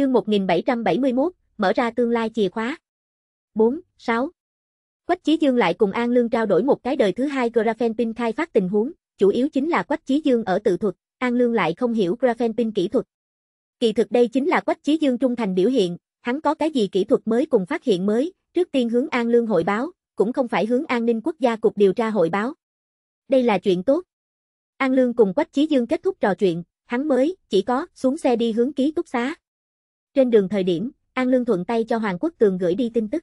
Chương 1771, mở ra tương lai chìa khóa. 4, 6. Quách Chí Dương lại cùng An Lương trao đổi một cái đời thứ hai Graphenpin khai phát tình huống, chủ yếu chính là Quách Chí Dương ở tự thuật, An Lương lại không hiểu Graphenpin kỹ thuật. Kỳ thực đây chính là Quách Chí Dương trung thành biểu hiện, hắn có cái gì kỹ thuật mới cùng phát hiện mới, trước tiên hướng An Lương hội báo, cũng không phải hướng An ninh quốc gia cục điều tra hội báo. Đây là chuyện tốt. An Lương cùng Quách Chí Dương kết thúc trò chuyện, hắn mới chỉ có xuống xe đi hướng ký túc xá. Trên đường thời điểm, An Lương thuận tay cho Hoàng Quốc Tường gửi đi tin tức.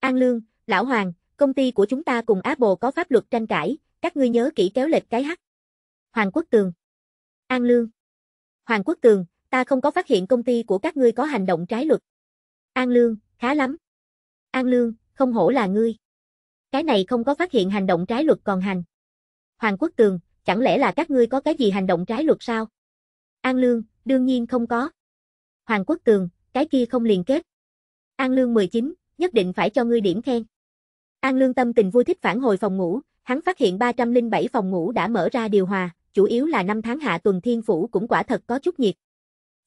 An Lương, Lão Hoàng, công ty của chúng ta cùng Apple có pháp luật tranh cãi, các ngươi nhớ kỹ kéo lệch cái hắc. Hoàng Quốc Tường An Lương Hoàng Quốc Tường, ta không có phát hiện công ty của các ngươi có hành động trái luật. An Lương, khá lắm. An Lương, không hổ là ngươi. Cái này không có phát hiện hành động trái luật còn hành. Hoàng Quốc Tường, chẳng lẽ là các ngươi có cái gì hành động trái luật sao? An Lương, đương nhiên không có. Hoàng Quốc Cường, cái kia không liền kết. An Lương 19, nhất định phải cho ngươi điểm khen. An Lương tâm tình vui thích phản hồi phòng ngủ, hắn phát hiện 307 phòng ngủ đã mở ra điều hòa, chủ yếu là năm tháng hạ tuần thiên phủ cũng quả thật có chút nhiệt.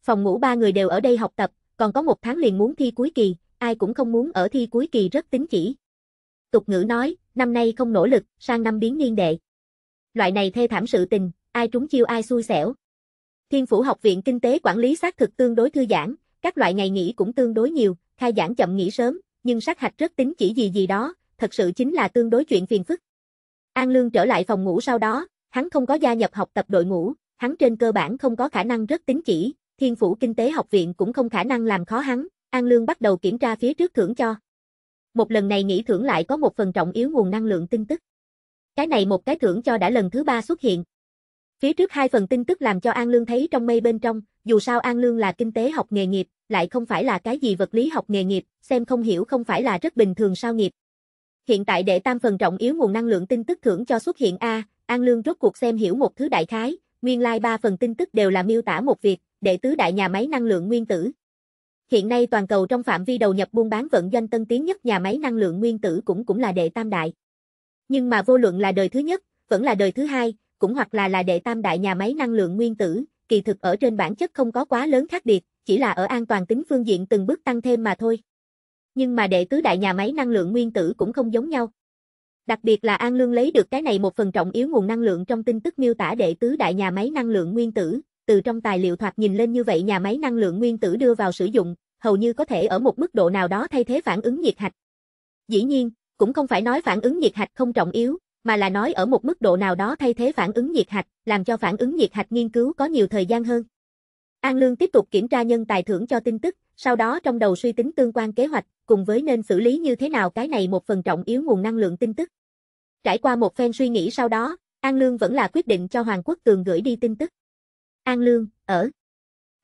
Phòng ngủ ba người đều ở đây học tập, còn có một tháng liền muốn thi cuối kỳ, ai cũng không muốn ở thi cuối kỳ rất tính chỉ. Tục ngữ nói, năm nay không nỗ lực, sang năm biến niên đệ. Loại này thê thảm sự tình, ai trúng chiêu ai xui xẻo. Thiên Phủ Học viện Kinh tế Quản lý xác thực tương đối thư giãn, các loại ngày nghỉ cũng tương đối nhiều, khai giảng chậm nghỉ sớm, nhưng sát hạch rất tính chỉ gì gì đó, thật sự chính là tương đối chuyện phiền phức. An Lương trở lại phòng ngủ sau đó, hắn không có gia nhập học tập đội ngũ, hắn trên cơ bản không có khả năng rất tính chỉ, Thiên Phủ Kinh tế Học viện cũng không khả năng làm khó hắn, An Lương bắt đầu kiểm tra phía trước thưởng cho. Một lần này nghỉ thưởng lại có một phần trọng yếu nguồn năng lượng tin tức. Cái này một cái thưởng cho đã lần thứ ba xuất hiện, Phía trước hai phần tin tức làm cho An Lương thấy trong mây bên trong, dù sao An Lương là kinh tế học nghề nghiệp, lại không phải là cái gì vật lý học nghề nghiệp, xem không hiểu không phải là rất bình thường sao nghiệp. Hiện tại để tam phần trọng yếu nguồn năng lượng tin tức thưởng cho xuất hiện A, An Lương rốt cuộc xem hiểu một thứ đại khái, nguyên lai like ba phần tin tức đều là miêu tả một việc, để tứ đại nhà máy năng lượng nguyên tử. Hiện nay toàn cầu trong phạm vi đầu nhập buôn bán vận doanh tân tiến nhất nhà máy năng lượng nguyên tử cũng cũng là đệ tam đại. Nhưng mà vô luận là đời thứ nhất, vẫn là đời thứ hai, cũng hoặc là là đệ tam đại nhà máy năng lượng nguyên tử, kỳ thực ở trên bản chất không có quá lớn khác biệt, chỉ là ở an toàn tính phương diện từng bước tăng thêm mà thôi. Nhưng mà đệ tứ đại nhà máy năng lượng nguyên tử cũng không giống nhau. Đặc biệt là An Lương lấy được cái này một phần trọng yếu nguồn năng lượng trong tin tức miêu tả đệ tứ đại nhà máy năng lượng nguyên tử, từ trong tài liệu thoạt nhìn lên như vậy nhà máy năng lượng nguyên tử đưa vào sử dụng, hầu như có thể ở một mức độ nào đó thay thế phản ứng nhiệt hạch. Dĩ nhiên, cũng không phải nói phản ứng nhiệt hạch không trọng yếu, mà là nói ở một mức độ nào đó thay thế phản ứng nhiệt hạch, làm cho phản ứng nhiệt hạch nghiên cứu có nhiều thời gian hơn. An Lương tiếp tục kiểm tra nhân tài thưởng cho tin tức, sau đó trong đầu suy tính tương quan kế hoạch, cùng với nên xử lý như thế nào cái này một phần trọng yếu nguồn năng lượng tin tức. Trải qua một phen suy nghĩ sau đó, An Lương vẫn là quyết định cho Hoàng Quốc Tường gửi đi tin tức. An Lương, ở.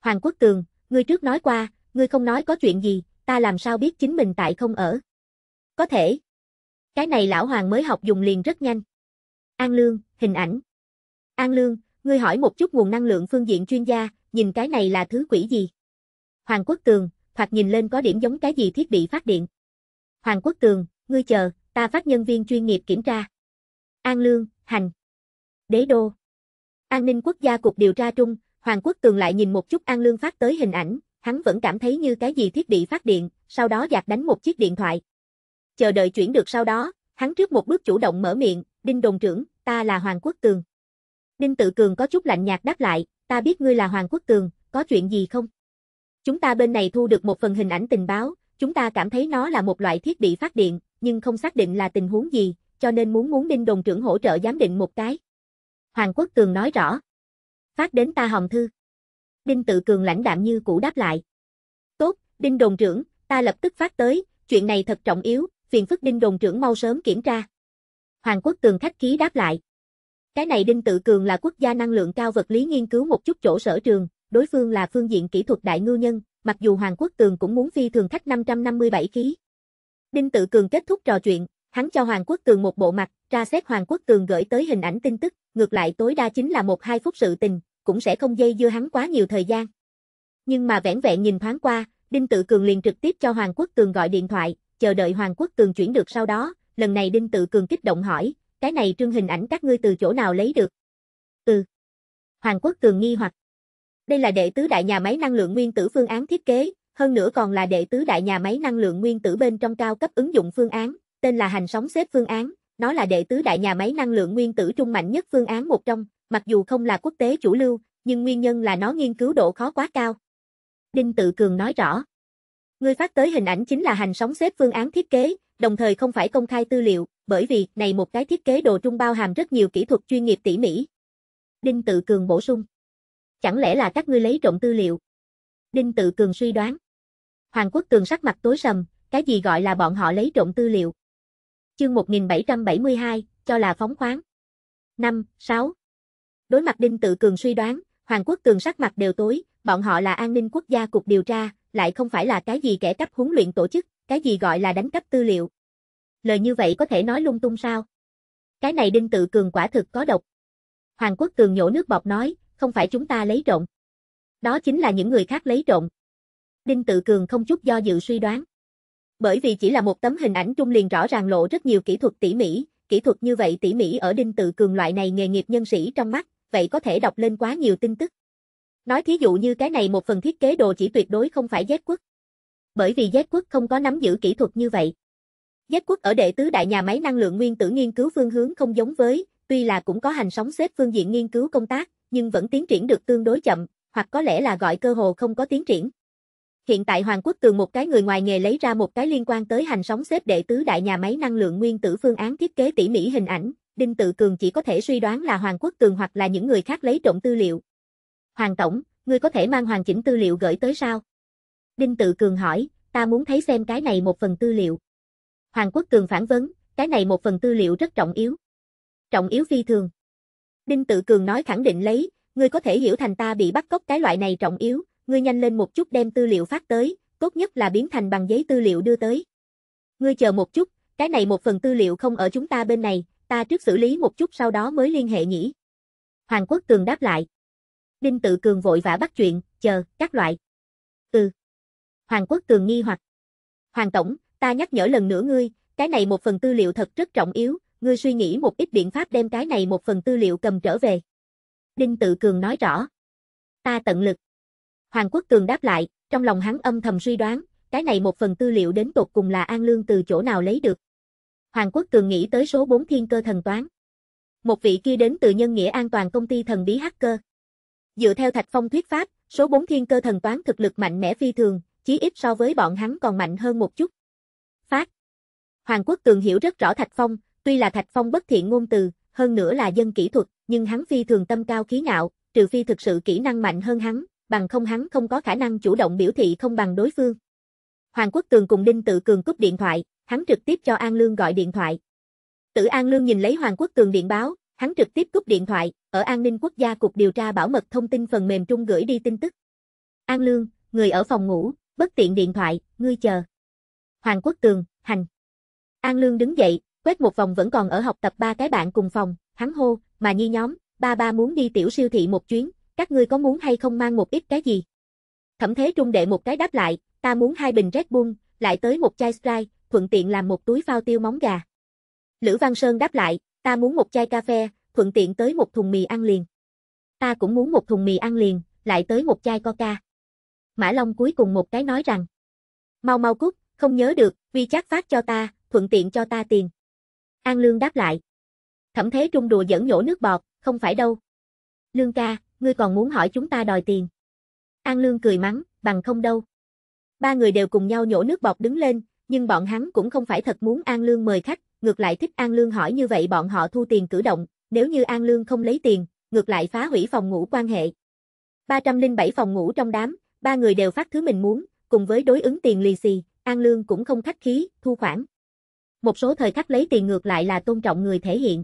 Hoàng Quốc Tường, ngươi trước nói qua, ngươi không nói có chuyện gì, ta làm sao biết chính mình tại không ở. Có thể, cái này lão hoàng mới học dùng liền rất nhanh. An Lương, hình ảnh. An Lương, ngươi hỏi một chút nguồn năng lượng phương diện chuyên gia, nhìn cái này là thứ quỷ gì? Hoàng Quốc Tường, hoặc nhìn lên có điểm giống cái gì thiết bị phát điện. Hoàng Quốc Tường, ngươi chờ, ta phát nhân viên chuyên nghiệp kiểm tra. An Lương, hành. Đế đô. An ninh quốc gia cục điều tra trung, Hoàng Quốc Tường lại nhìn một chút An Lương phát tới hình ảnh, hắn vẫn cảm thấy như cái gì thiết bị phát điện, sau đó giạc đánh một chiếc điện thoại chờ đợi chuyển được sau đó, hắn trước một bước chủ động mở miệng, Đinh đồng trưởng, ta là Hoàng Quốc Tường. Đinh Tự Cường có chút lạnh nhạt đáp lại, ta biết ngươi là Hoàng Quốc Tường, có chuyện gì không? Chúng ta bên này thu được một phần hình ảnh tình báo, chúng ta cảm thấy nó là một loại thiết bị phát điện, nhưng không xác định là tình huống gì, cho nên muốn muốn Đinh đồng trưởng hỗ trợ giám định một cái. Hoàng Quốc Tường nói rõ. Phát đến ta hòm thư. Đinh Tự Cường lãnh đạm như cũ đáp lại. Tốt, Đinh đồng trưởng, ta lập tức phát tới, chuyện này thật trọng yếu, phiền phức đinh đồn trưởng mau sớm kiểm tra. Hoàng quốc tường khách ký đáp lại. Cái này Đinh Tự Cường là quốc gia năng lượng cao vật lý nghiên cứu một chút chỗ sở trường, đối phương là phương diện kỹ thuật đại ngư nhân, mặc dù Hoàng Quốc Tường cũng muốn phi thường khách 557 ký, Đinh Tự Cường kết thúc trò chuyện, hắn cho Hoàng Quốc Tường một bộ mặt, tra xét Hoàng Quốc Tường gửi tới hình ảnh tin tức, ngược lại tối đa chính là một hai phút sự tình, cũng sẽ không dây dưa hắn quá nhiều thời gian. Nhưng mà vẻn vẹn nhìn thoáng qua, Đinh Tự Cường liền trực tiếp cho Hoàng Quốc Tường gọi điện thoại, chờ đợi Hoàng Quốc Cường chuyển được sau đó, lần này Đinh Tự Cường kích động hỏi, cái này trương hình ảnh các ngươi từ chỗ nào lấy được? Ừ. Hoàng Quốc Cường nghi hoặc. Đây là đệ tứ đại nhà máy năng lượng nguyên tử phương án thiết kế, hơn nữa còn là đệ tứ đại nhà máy năng lượng nguyên tử bên trong cao cấp ứng dụng phương án, tên là hành sóng xếp phương án, nó là đệ tứ đại nhà máy năng lượng nguyên tử trung mạnh nhất phương án một trong, mặc dù không là quốc tế chủ lưu, nhưng nguyên nhân là nó nghiên cứu độ khó quá cao. Đinh Tự Cường nói rõ. Ngươi phát tới hình ảnh chính là hành sóng xếp phương án thiết kế, đồng thời không phải công khai tư liệu, bởi vì này một cái thiết kế đồ trung bao hàm rất nhiều kỹ thuật chuyên nghiệp tỉ mỉ. Đinh Tự Cường bổ sung. Chẳng lẽ là các ngươi lấy trộm tư liệu? Đinh Tự Cường suy đoán. Hoàng Quốc Cường sắc mặt tối sầm, cái gì gọi là bọn họ lấy trộm tư liệu? Chương 1772, cho là phóng khoáng. 5, 6. Đối mặt Đinh Tự Cường suy đoán, Hoàng Quốc Cường sắc mặt đều tối, bọn họ là an ninh quốc gia cục điều tra, lại không phải là cái gì kẻ cấp huấn luyện tổ chức, cái gì gọi là đánh cắp tư liệu. Lời như vậy có thể nói lung tung sao? Cái này đinh tự cường quả thực có độc. Hoàng quốc cường nhổ nước bọt nói, không phải chúng ta lấy trộm. Đó chính là những người khác lấy trộm. Đinh tự cường không chút do dự suy đoán. Bởi vì chỉ là một tấm hình ảnh trung liền rõ ràng lộ rất nhiều kỹ thuật tỉ mỉ, kỹ thuật như vậy tỉ mỉ ở đinh tự cường loại này nghề nghiệp nhân sĩ trong mắt, vậy có thể đọc lên quá nhiều tin tức. Nói thí dụ như cái này một phần thiết kế đồ chỉ tuyệt đối không phải Z quốc. Bởi vì Z quốc không có nắm giữ kỹ thuật như vậy. Z quốc ở đệ tứ đại nhà máy năng lượng nguyên tử nghiên cứu phương hướng không giống với, tuy là cũng có hành sóng xếp phương diện nghiên cứu công tác, nhưng vẫn tiến triển được tương đối chậm, hoặc có lẽ là gọi cơ hồ không có tiến triển. Hiện tại Hoàng Quốc từ một cái người ngoài nghề lấy ra một cái liên quan tới hành sóng xếp đệ tứ đại nhà máy năng lượng nguyên tử phương án thiết kế tỉ mỉ hình ảnh, Đinh Tự Cường chỉ có thể suy đoán là Hoàng Quốc cường hoặc là những người khác lấy trộm tư liệu, Hoàng Tổng, ngươi có thể mang hoàn chỉnh tư liệu gửi tới sao? Đinh Tự Cường hỏi, ta muốn thấy xem cái này một phần tư liệu. Hoàng Quốc Cường phản vấn, cái này một phần tư liệu rất trọng yếu. Trọng yếu phi thường. Đinh Tự Cường nói khẳng định lấy, ngươi có thể hiểu thành ta bị bắt cóc cái loại này trọng yếu, ngươi nhanh lên một chút đem tư liệu phát tới, tốt nhất là biến thành bằng giấy tư liệu đưa tới. Ngươi chờ một chút, cái này một phần tư liệu không ở chúng ta bên này, ta trước xử lý một chút sau đó mới liên hệ nhỉ. Hoàng Quốc Cường đáp lại. Đinh Tự Cường vội vã bắt chuyện, chờ, các loại. Ừ. Hoàng Quốc Cường nghi hoặc. Hoàng Tổng, ta nhắc nhở lần nữa ngươi, cái này một phần tư liệu thật rất trọng yếu, ngươi suy nghĩ một ít biện pháp đem cái này một phần tư liệu cầm trở về. Đinh Tự Cường nói rõ. Ta tận lực. Hoàng Quốc Cường đáp lại, trong lòng hắn âm thầm suy đoán, cái này một phần tư liệu đến tột cùng là An Lương từ chỗ nào lấy được. Hoàng Quốc Cường nghĩ tới số 4 thiên cơ thần toán. Một vị kia đến từ nhân nghĩa an toàn công ty thần bí hacker. Dựa theo Thạch Phong thuyết pháp, số 4 thiên cơ thần toán thực lực mạnh mẽ phi thường, chí ít so với bọn hắn còn mạnh hơn một chút. Phát Hoàng Quốc Cường hiểu rất rõ Thạch Phong, tuy là Thạch Phong bất thiện ngôn từ, hơn nữa là dân kỹ thuật, nhưng hắn phi thường tâm cao khí ngạo, trừ phi thực sự kỹ năng mạnh hơn hắn, bằng không hắn không có khả năng chủ động biểu thị không bằng đối phương. Hoàng Quốc Cường cùng Đinh Tự Cường cúp điện thoại, hắn trực tiếp cho An Lương gọi điện thoại. Tử An Lương nhìn lấy Hoàng Quốc Cường điện báo, Hắn trực tiếp cúp điện thoại, ở An ninh quốc gia cục điều tra bảo mật thông tin phần mềm trung gửi đi tin tức. An Lương, người ở phòng ngủ, bất tiện điện thoại, ngươi chờ. Hoàng Quốc Tường, hành. An Lương đứng dậy, quét một vòng vẫn còn ở học tập ba cái bạn cùng phòng, hắn hô, mà nhi nhóm, ba ba muốn đi tiểu siêu thị một chuyến, các ngươi có muốn hay không mang một ít cái gì? Thẩm thế trung đệ một cái đáp lại, ta muốn hai bình Red Bull, lại tới một chai Sprite, thuận tiện làm một túi phao tiêu móng gà. Lữ Văn Sơn đáp lại, Ta muốn một chai cà phê, thuận tiện tới một thùng mì ăn liền. Ta cũng muốn một thùng mì ăn liền, lại tới một chai coca. Mã Long cuối cùng một cái nói rằng. Mau mau cút, không nhớ được, vi chát phát cho ta, thuận tiện cho ta tiền. An Lương đáp lại. Thẩm thế trung đùa dẫn nhổ nước bọt, không phải đâu. Lương ca, ngươi còn muốn hỏi chúng ta đòi tiền. An Lương cười mắng, bằng không đâu. Ba người đều cùng nhau nhổ nước bọt đứng lên, nhưng bọn hắn cũng không phải thật muốn An Lương mời khách, ngược lại thích An Lương hỏi như vậy bọn họ thu tiền cử động, nếu như An Lương không lấy tiền, ngược lại phá hủy phòng ngủ quan hệ. 307 phòng ngủ trong đám, ba người đều phát thứ mình muốn, cùng với đối ứng tiền lì xì, An Lương cũng không khách khí, thu khoản. Một số thời khắc lấy tiền ngược lại là tôn trọng người thể hiện.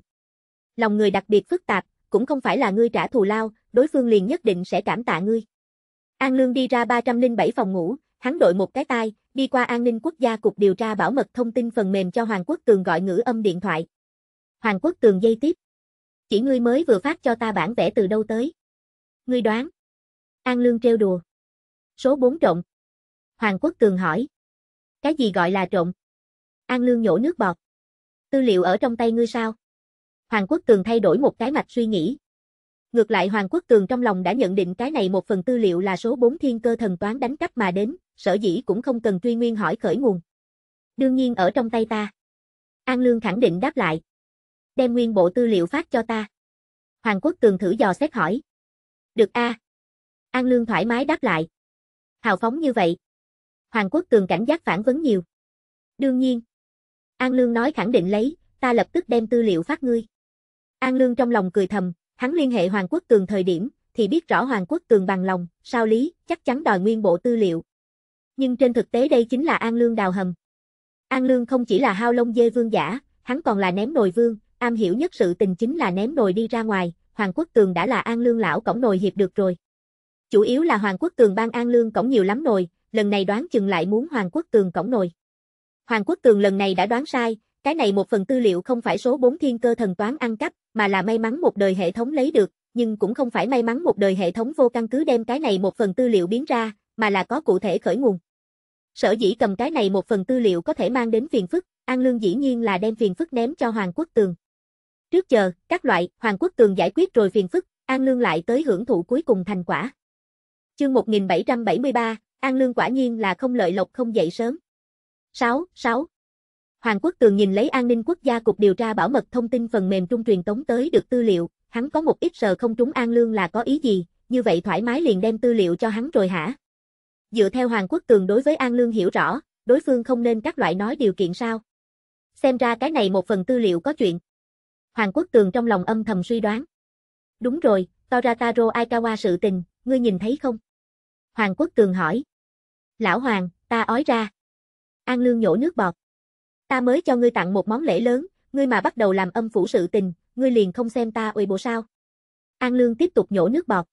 Lòng người đặc biệt phức tạp, cũng không phải là ngươi trả thù lao, đối phương liền nhất định sẽ cảm tạ ngươi. An Lương đi ra 307 phòng ngủ, hắn đội một cái tai, đi qua an ninh quốc gia cục điều tra bảo mật thông tin phần mềm cho Hoàng Quốc Tường gọi ngữ âm điện thoại. Hoàng Quốc Tường dây tiếp. Chỉ ngươi mới vừa phát cho ta bản vẽ từ đâu tới. Ngươi đoán. An Lương trêu đùa. Số 4 trộm Hoàng Quốc Tường hỏi. Cái gì gọi là trộm An Lương nhổ nước bọt. Tư liệu ở trong tay ngươi sao? Hoàng Quốc Tường thay đổi một cái mạch suy nghĩ, Ngược lại Hoàng Quốc Cường trong lòng đã nhận định cái này một phần tư liệu là số 4 thiên cơ thần toán đánh cắp mà đến, sở dĩ cũng không cần truy nguyên hỏi khởi nguồn. Đương nhiên ở trong tay ta. An Lương khẳng định đáp lại. Đem nguyên bộ tư liệu phát cho ta. Hoàng Quốc Cường thử dò xét hỏi. Được a. An Lương thoải mái đáp lại. Hào phóng như vậy. Hoàng Quốc Cường cảnh giác phản vấn nhiều. Đương nhiên. An Lương nói khẳng định lấy, ta lập tức đem tư liệu phát ngươi. An Lương trong lòng cười thầm, Hắn liên hệ Hoàng Quốc Cường thời điểm, thì biết rõ Hoàng Quốc Cường bằng lòng, sao lý, chắc chắn đòi nguyên bộ tư liệu. Nhưng trên thực tế đây chính là An Lương đào hầm. An Lương không chỉ là hao lông dê vương giả, hắn còn là ném nồi vương, am hiểu nhất sự tình chính là ném nồi đi ra ngoài, Hoàng Quốc Cường đã là An Lương lão cổng nồi hiệp được rồi. Chủ yếu là Hoàng Quốc Cường ban An Lương cổng nhiều lắm nồi, lần này đoán chừng lại muốn Hoàng Quốc Cường cổng nồi. Hoàng Quốc Cường lần này đã đoán sai, cái này một phần tư liệu không phải số 4 thiên cơ thần toán ăn cắp, mà là may mắn một đời hệ thống lấy được, nhưng cũng không phải may mắn một đời hệ thống vô căn cứ đem cái này một phần tư liệu biến ra, mà là có cụ thể khởi nguồn. Sở dĩ cầm cái này một phần tư liệu có thể mang đến phiền phức, An Lương dĩ nhiên là đem phiền phức ném cho Hoàng Quốc Tường. Trước chờ, các loại, Hoàng Quốc Tường giải quyết rồi phiền phức, An Lương lại tới hưởng thụ cuối cùng thành quả. Chương 1773, An Lương quả nhiên là không lợi lộc không dậy sớm. 6, 6, Hoàng Quốc Tường nhìn lấy an ninh quốc gia cục điều tra bảo mật thông tin phần mềm trung truyền tống tới được tư liệu, hắn có một ít sợ không trúng an lương là có ý gì, như vậy thoải mái liền đem tư liệu cho hắn rồi hả? Dựa theo Hoàng Quốc Tường đối với an lương hiểu rõ, đối phương không nên các loại nói điều kiện sao? Xem ra cái này một phần tư liệu có chuyện. Hoàng Quốc Tường trong lòng âm thầm suy đoán. Đúng rồi, Torataro Aikawa sự tình, ngươi nhìn thấy không? Hoàng Quốc Tường hỏi. Lão Hoàng, ta ói ra. An Lương nhổ nước bọt. Ta mới cho ngươi tặng một món lễ lớn, ngươi mà bắt đầu làm âm phủ sự tình, ngươi liền không xem ta uy bộ sao. An Lương tiếp tục nhổ nước bọt.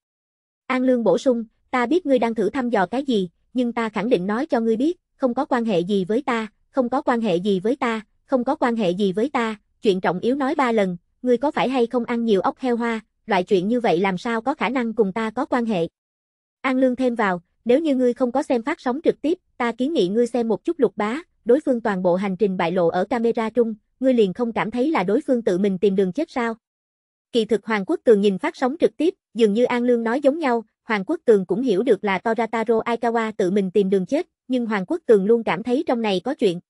An Lương bổ sung, ta biết ngươi đang thử thăm dò cái gì, nhưng ta khẳng định nói cho ngươi biết, không có quan hệ gì với ta, không có quan hệ gì với ta, không có quan hệ gì với ta, chuyện trọng yếu nói ba lần, ngươi có phải hay không ăn nhiều ốc heo hoa, loại chuyện như vậy làm sao có khả năng cùng ta có quan hệ. An Lương thêm vào, nếu như ngươi không có xem phát sóng trực tiếp, ta kiến nghị ngươi xem một chút lục bá, đối phương toàn bộ hành trình bại lộ ở camera trung, ngươi liền không cảm thấy là đối phương tự mình tìm đường chết sao? Kỳ thực Hoàng Quốc Tường nhìn phát sóng trực tiếp, dường như An Lương nói giống nhau, Hoàng Quốc Tường cũng hiểu được là Torataro Aikawa tự mình tìm đường chết, nhưng Hoàng Quốc Tường luôn cảm thấy trong này có chuyện.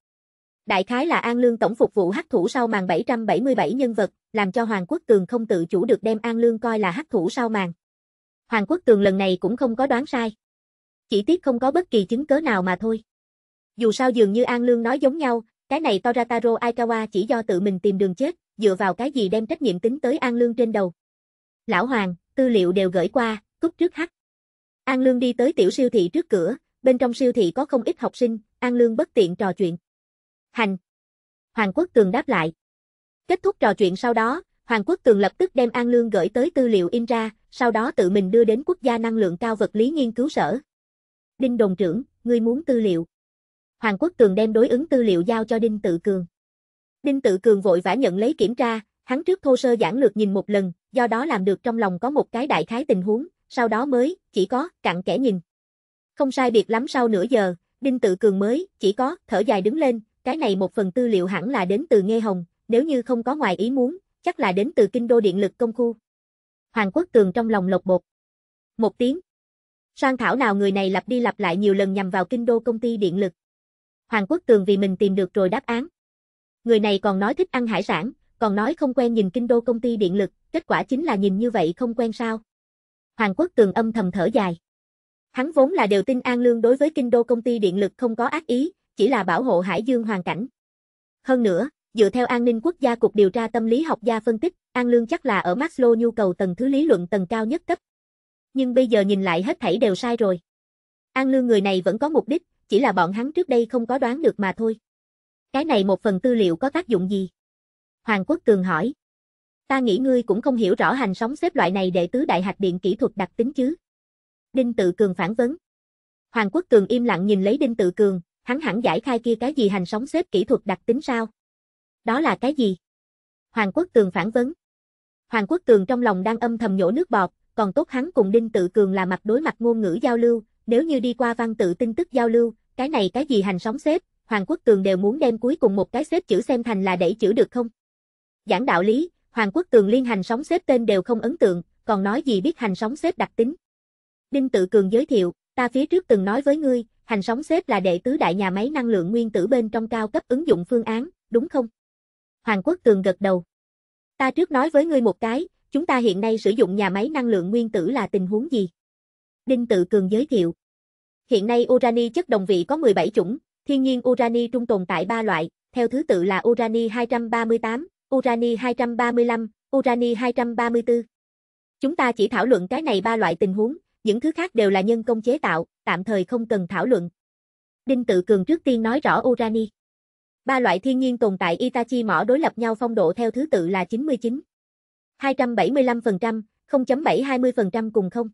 Đại khái là An Lương tổng phục vụ hắc thủ sau màn 777 nhân vật, làm cho Hoàng Quốc Tường không tự chủ được đem An Lương coi là hắc thủ sau màn. Hoàng Quốc Tường lần này cũng không có đoán sai. Chỉ tiếc không có bất kỳ chứng cớ nào mà thôi. Dù sao dường như An Lương nói giống nhau, cái này Torataro Aikawa chỉ do tự mình tìm đường chết, dựa vào cái gì đem trách nhiệm tính tới An Lương trên đầu. Lão Hoàng, tư liệu đều gửi qua, cúp trước hắt An Lương đi tới tiểu siêu thị trước cửa, bên trong siêu thị có không ít học sinh, An Lương bất tiện trò chuyện. Hành. Hoàng Quốc Tường đáp lại. Kết thúc trò chuyện sau đó, Hoàng Quốc Tường lập tức đem An Lương gửi tới tư liệu in ra, sau đó tự mình đưa đến quốc gia năng lượng cao vật lý nghiên cứu sở. Đinh Đồng Trưởng, ngươi muốn tư liệu. Hoàng Quốc Tường đem đối ứng tư liệu giao cho Đinh Tự Cường. Đinh Tự Cường vội vã nhận lấy kiểm tra, hắn trước thô sơ giản lược nhìn một lần, do đó làm được trong lòng có một cái đại khái tình huống, sau đó mới, chỉ có, cặn kẽ nhìn. Không sai biệt lắm sau nửa giờ, Đinh Tự Cường mới, chỉ có, thở dài đứng lên, cái này một phần tư liệu hẳn là đến từ Nghe Hồng, nếu như không có ngoài ý muốn, chắc là đến từ Kinh Đô Điện lực Công Khu. Hoàng Quốc Tường trong lòng lộc bột. Một tiếng. Sang thảo nào người này lặp đi lặp lại nhiều lần nhằm vào Kinh Đô Công ty Điện lực. Hoàng Quốc Tường vì mình tìm được rồi đáp án. Người này còn nói thích ăn hải sản, còn nói không quen nhìn kinh đô công ty điện lực, kết quả chính là nhìn như vậy không quen sao. Hoàng Quốc Tường âm thầm thở dài. Hắn vốn là đều tin An Lương đối với kinh đô công ty điện lực không có ác ý, chỉ là bảo hộ Hải Dương hoàn cảnh. Hơn nữa, dựa theo an ninh quốc gia cục điều tra tâm lý học gia phân tích, An Lương chắc là ở Maslow nhu cầu tầng thứ lý luận tầng cao nhất cấp. Nhưng bây giờ nhìn lại hết thảy đều sai rồi. An Lương người này vẫn có mục đích, chỉ là bọn hắn trước đây không có đoán được mà thôi. Cái này một phần tư liệu có tác dụng gì? Hoàng Quốc Cường hỏi. Ta nghĩ ngươi cũng không hiểu rõ hành sóng xếp loại này đệ tứ đại hạch điện kỹ thuật đặc tính chứ. Đinh Tự Cường phản vấn. Hoàng Quốc Cường im lặng nhìn lấy Đinh Tự Cường, hắn hẳn giải khai kia cái gì hành sóng xếp kỹ thuật đặc tính sao? Đó là cái gì? Hoàng Quốc Cường phản vấn. Hoàng Quốc Cường trong lòng đang âm thầm nhổ nước bọt, còn tốt hắn cùng Đinh Tự Cường là mặt đối mặt ngôn ngữ giao lưu, nếu như đi qua văn tự tin tức giao lưu, cái này cái gì hành sóng xếp, Hoàng Quốc cường đều muốn đem cuối cùng một cái xếp chữ xem thành là đẩy chữ được không? Giảng đạo lý, Hoàng Quốc cường liên hành sóng xếp tên đều không ấn tượng, còn nói gì biết hành sóng xếp đặc tính. Đinh Tự Cường giới thiệu, ta phía trước từng nói với ngươi, hành sóng xếp là đệ tứ đại nhà máy năng lượng nguyên tử bên trong cao cấp ứng dụng phương án, đúng không? Hoàng Quốc cường gật đầu. Ta trước nói với ngươi một cái, chúng ta hiện nay sử dụng nhà máy năng lượng nguyên tử là tình huống gì? Đinh Tự Cường giới thiệu. Hiện nay urani chất đồng vị có 17 chủng, thiên nhiên urani trung tồn tại 3 loại, theo thứ tự là urani 238, urani 235, urani 234. Chúng ta chỉ thảo luận cái này ba loại tình huống, những thứ khác đều là nhân công chế tạo, tạm thời không cần thảo luận. Đinh Tự Cường trước tiên nói rõ urani. Ba loại thiên nhiên tồn tại Itachi mỏ đối lập nhau phong độ theo thứ tự là 99, 275%, 0.720% cùng không.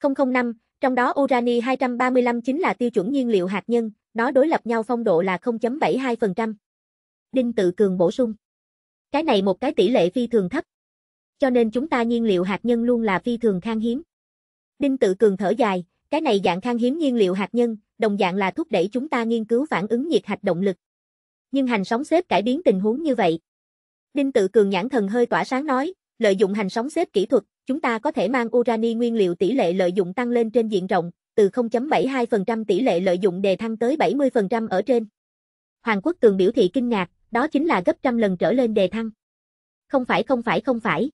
005, trong đó urani 235 chính là tiêu chuẩn nhiên liệu hạt nhân, nó đối lập nhau phong độ là 0.72%. Đinh Tự Cường bổ sung. Cái này một cái tỷ lệ phi thường thấp. Cho nên chúng ta nhiên liệu hạt nhân luôn là phi thường khan hiếm. Đinh Tự Cường thở dài, cái này dạng khan hiếm nhiên liệu hạt nhân, đồng dạng là thúc đẩy chúng ta nghiên cứu phản ứng nhiệt hạch động lực. Nhưng hành sóng xếp cải biến tình huống như vậy. Đinh Tự Cường nhãn thần hơi tỏa sáng nói, lợi dụng hành sóng xếp kỹ thuật, chúng ta có thể mang urani nguyên liệu tỷ lệ lợi dụng tăng lên trên diện rộng, từ 0.72% tỷ lệ lợi dụng đề thăng tới 70% ở trên. Hoàng Quốc cường biểu thị kinh ngạc, đó chính là gấp trăm lần trở lên đề thăng. Không phải không phải không phải.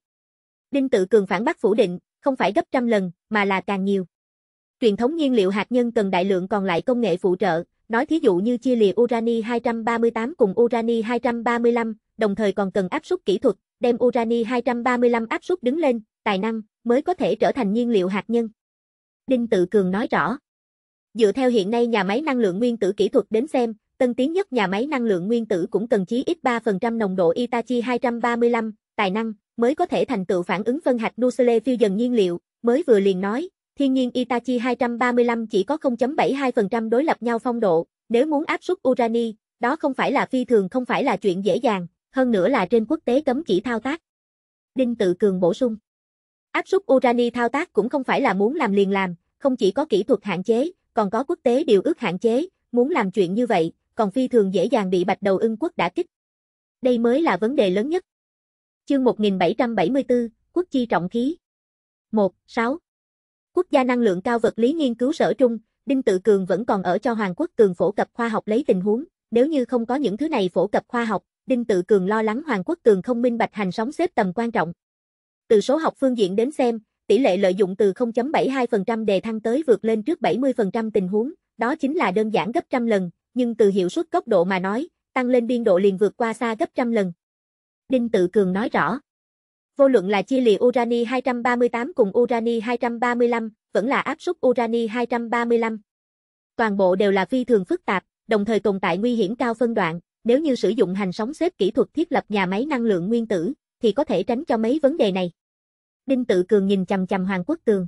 Đinh Tự Cường phản bác phủ định, không phải gấp trăm lần, mà là càng nhiều. Truyền thống nhiên liệu hạt nhân cần đại lượng còn lại công nghệ phụ trợ, nói thí dụ như chia lìa urani 238 cùng urani 235, đồng thời còn cần áp suất kỹ thuật, đem urani 235 áp suất đứng lên, tài năng, mới có thể trở thành nhiên liệu hạt nhân. Đinh Tự Cường nói rõ. Dựa theo hiện nay nhà máy năng lượng nguyên tử kỹ thuật đến xem, tân tiến nhất nhà máy năng lượng nguyên tử cũng cần chí ít 3% nồng độ Itachi 235, tài năng, mới có thể thành tựu phản ứng phân hạch nuclear dần nhiên liệu, mới vừa liền nói, thiên nhiên Itachi 235 chỉ có 0.72% đối lập nhau phong độ, nếu muốn áp suất urani, đó không phải là phi thường không phải là chuyện dễ dàng, hơn nữa là trên quốc tế cấm chỉ thao tác. Đinh Tự Cường bổ sung. Áp suất Urani thao tác cũng không phải là muốn làm liền làm, không chỉ có kỹ thuật hạn chế, còn có quốc tế điều ước hạn chế, muốn làm chuyện như vậy, còn phi thường dễ dàng bị bạch đầu ưng quốc đã kích. Đây mới là vấn đề lớn nhất. Chương 1774, Quốc chi trọng khí. 1. 6. Quốc gia năng lượng cao vật lý nghiên cứu sở trung, Đinh Tự Cường vẫn còn ở cho Hoàng Quốc Cường phổ cập khoa học lấy tình huống, nếu như không có những thứ này phổ cập khoa học, Đinh Tự Cường lo lắng Hoàng Quốc Cường không minh bạch hành sóng xếp tầm quan trọng, từ số học phương diện đến xem, tỷ lệ lợi dụng từ 0.72% đề thăng tới vượt lên trước 70% tình huống, đó chính là đơn giản gấp trăm lần, nhưng từ hiệu suất cấp độ mà nói, tăng lên biên độ liền vượt qua xa gấp trăm lần. Đinh Tự Cường nói rõ. Vô luận là chia lì Urani 238 cùng Urani 235, vẫn là áp suất Urani 235. Toàn bộ đều là phi thường phức tạp, đồng thời tồn tại nguy hiểm cao phân đoạn, nếu như sử dụng hành sóng xếp kỹ thuật thiết lập nhà máy năng lượng nguyên tử, thì có thể tránh cho mấy vấn đề này. Đinh Tự Cường nhìn chằm chằm Hoàng Quốc Tường.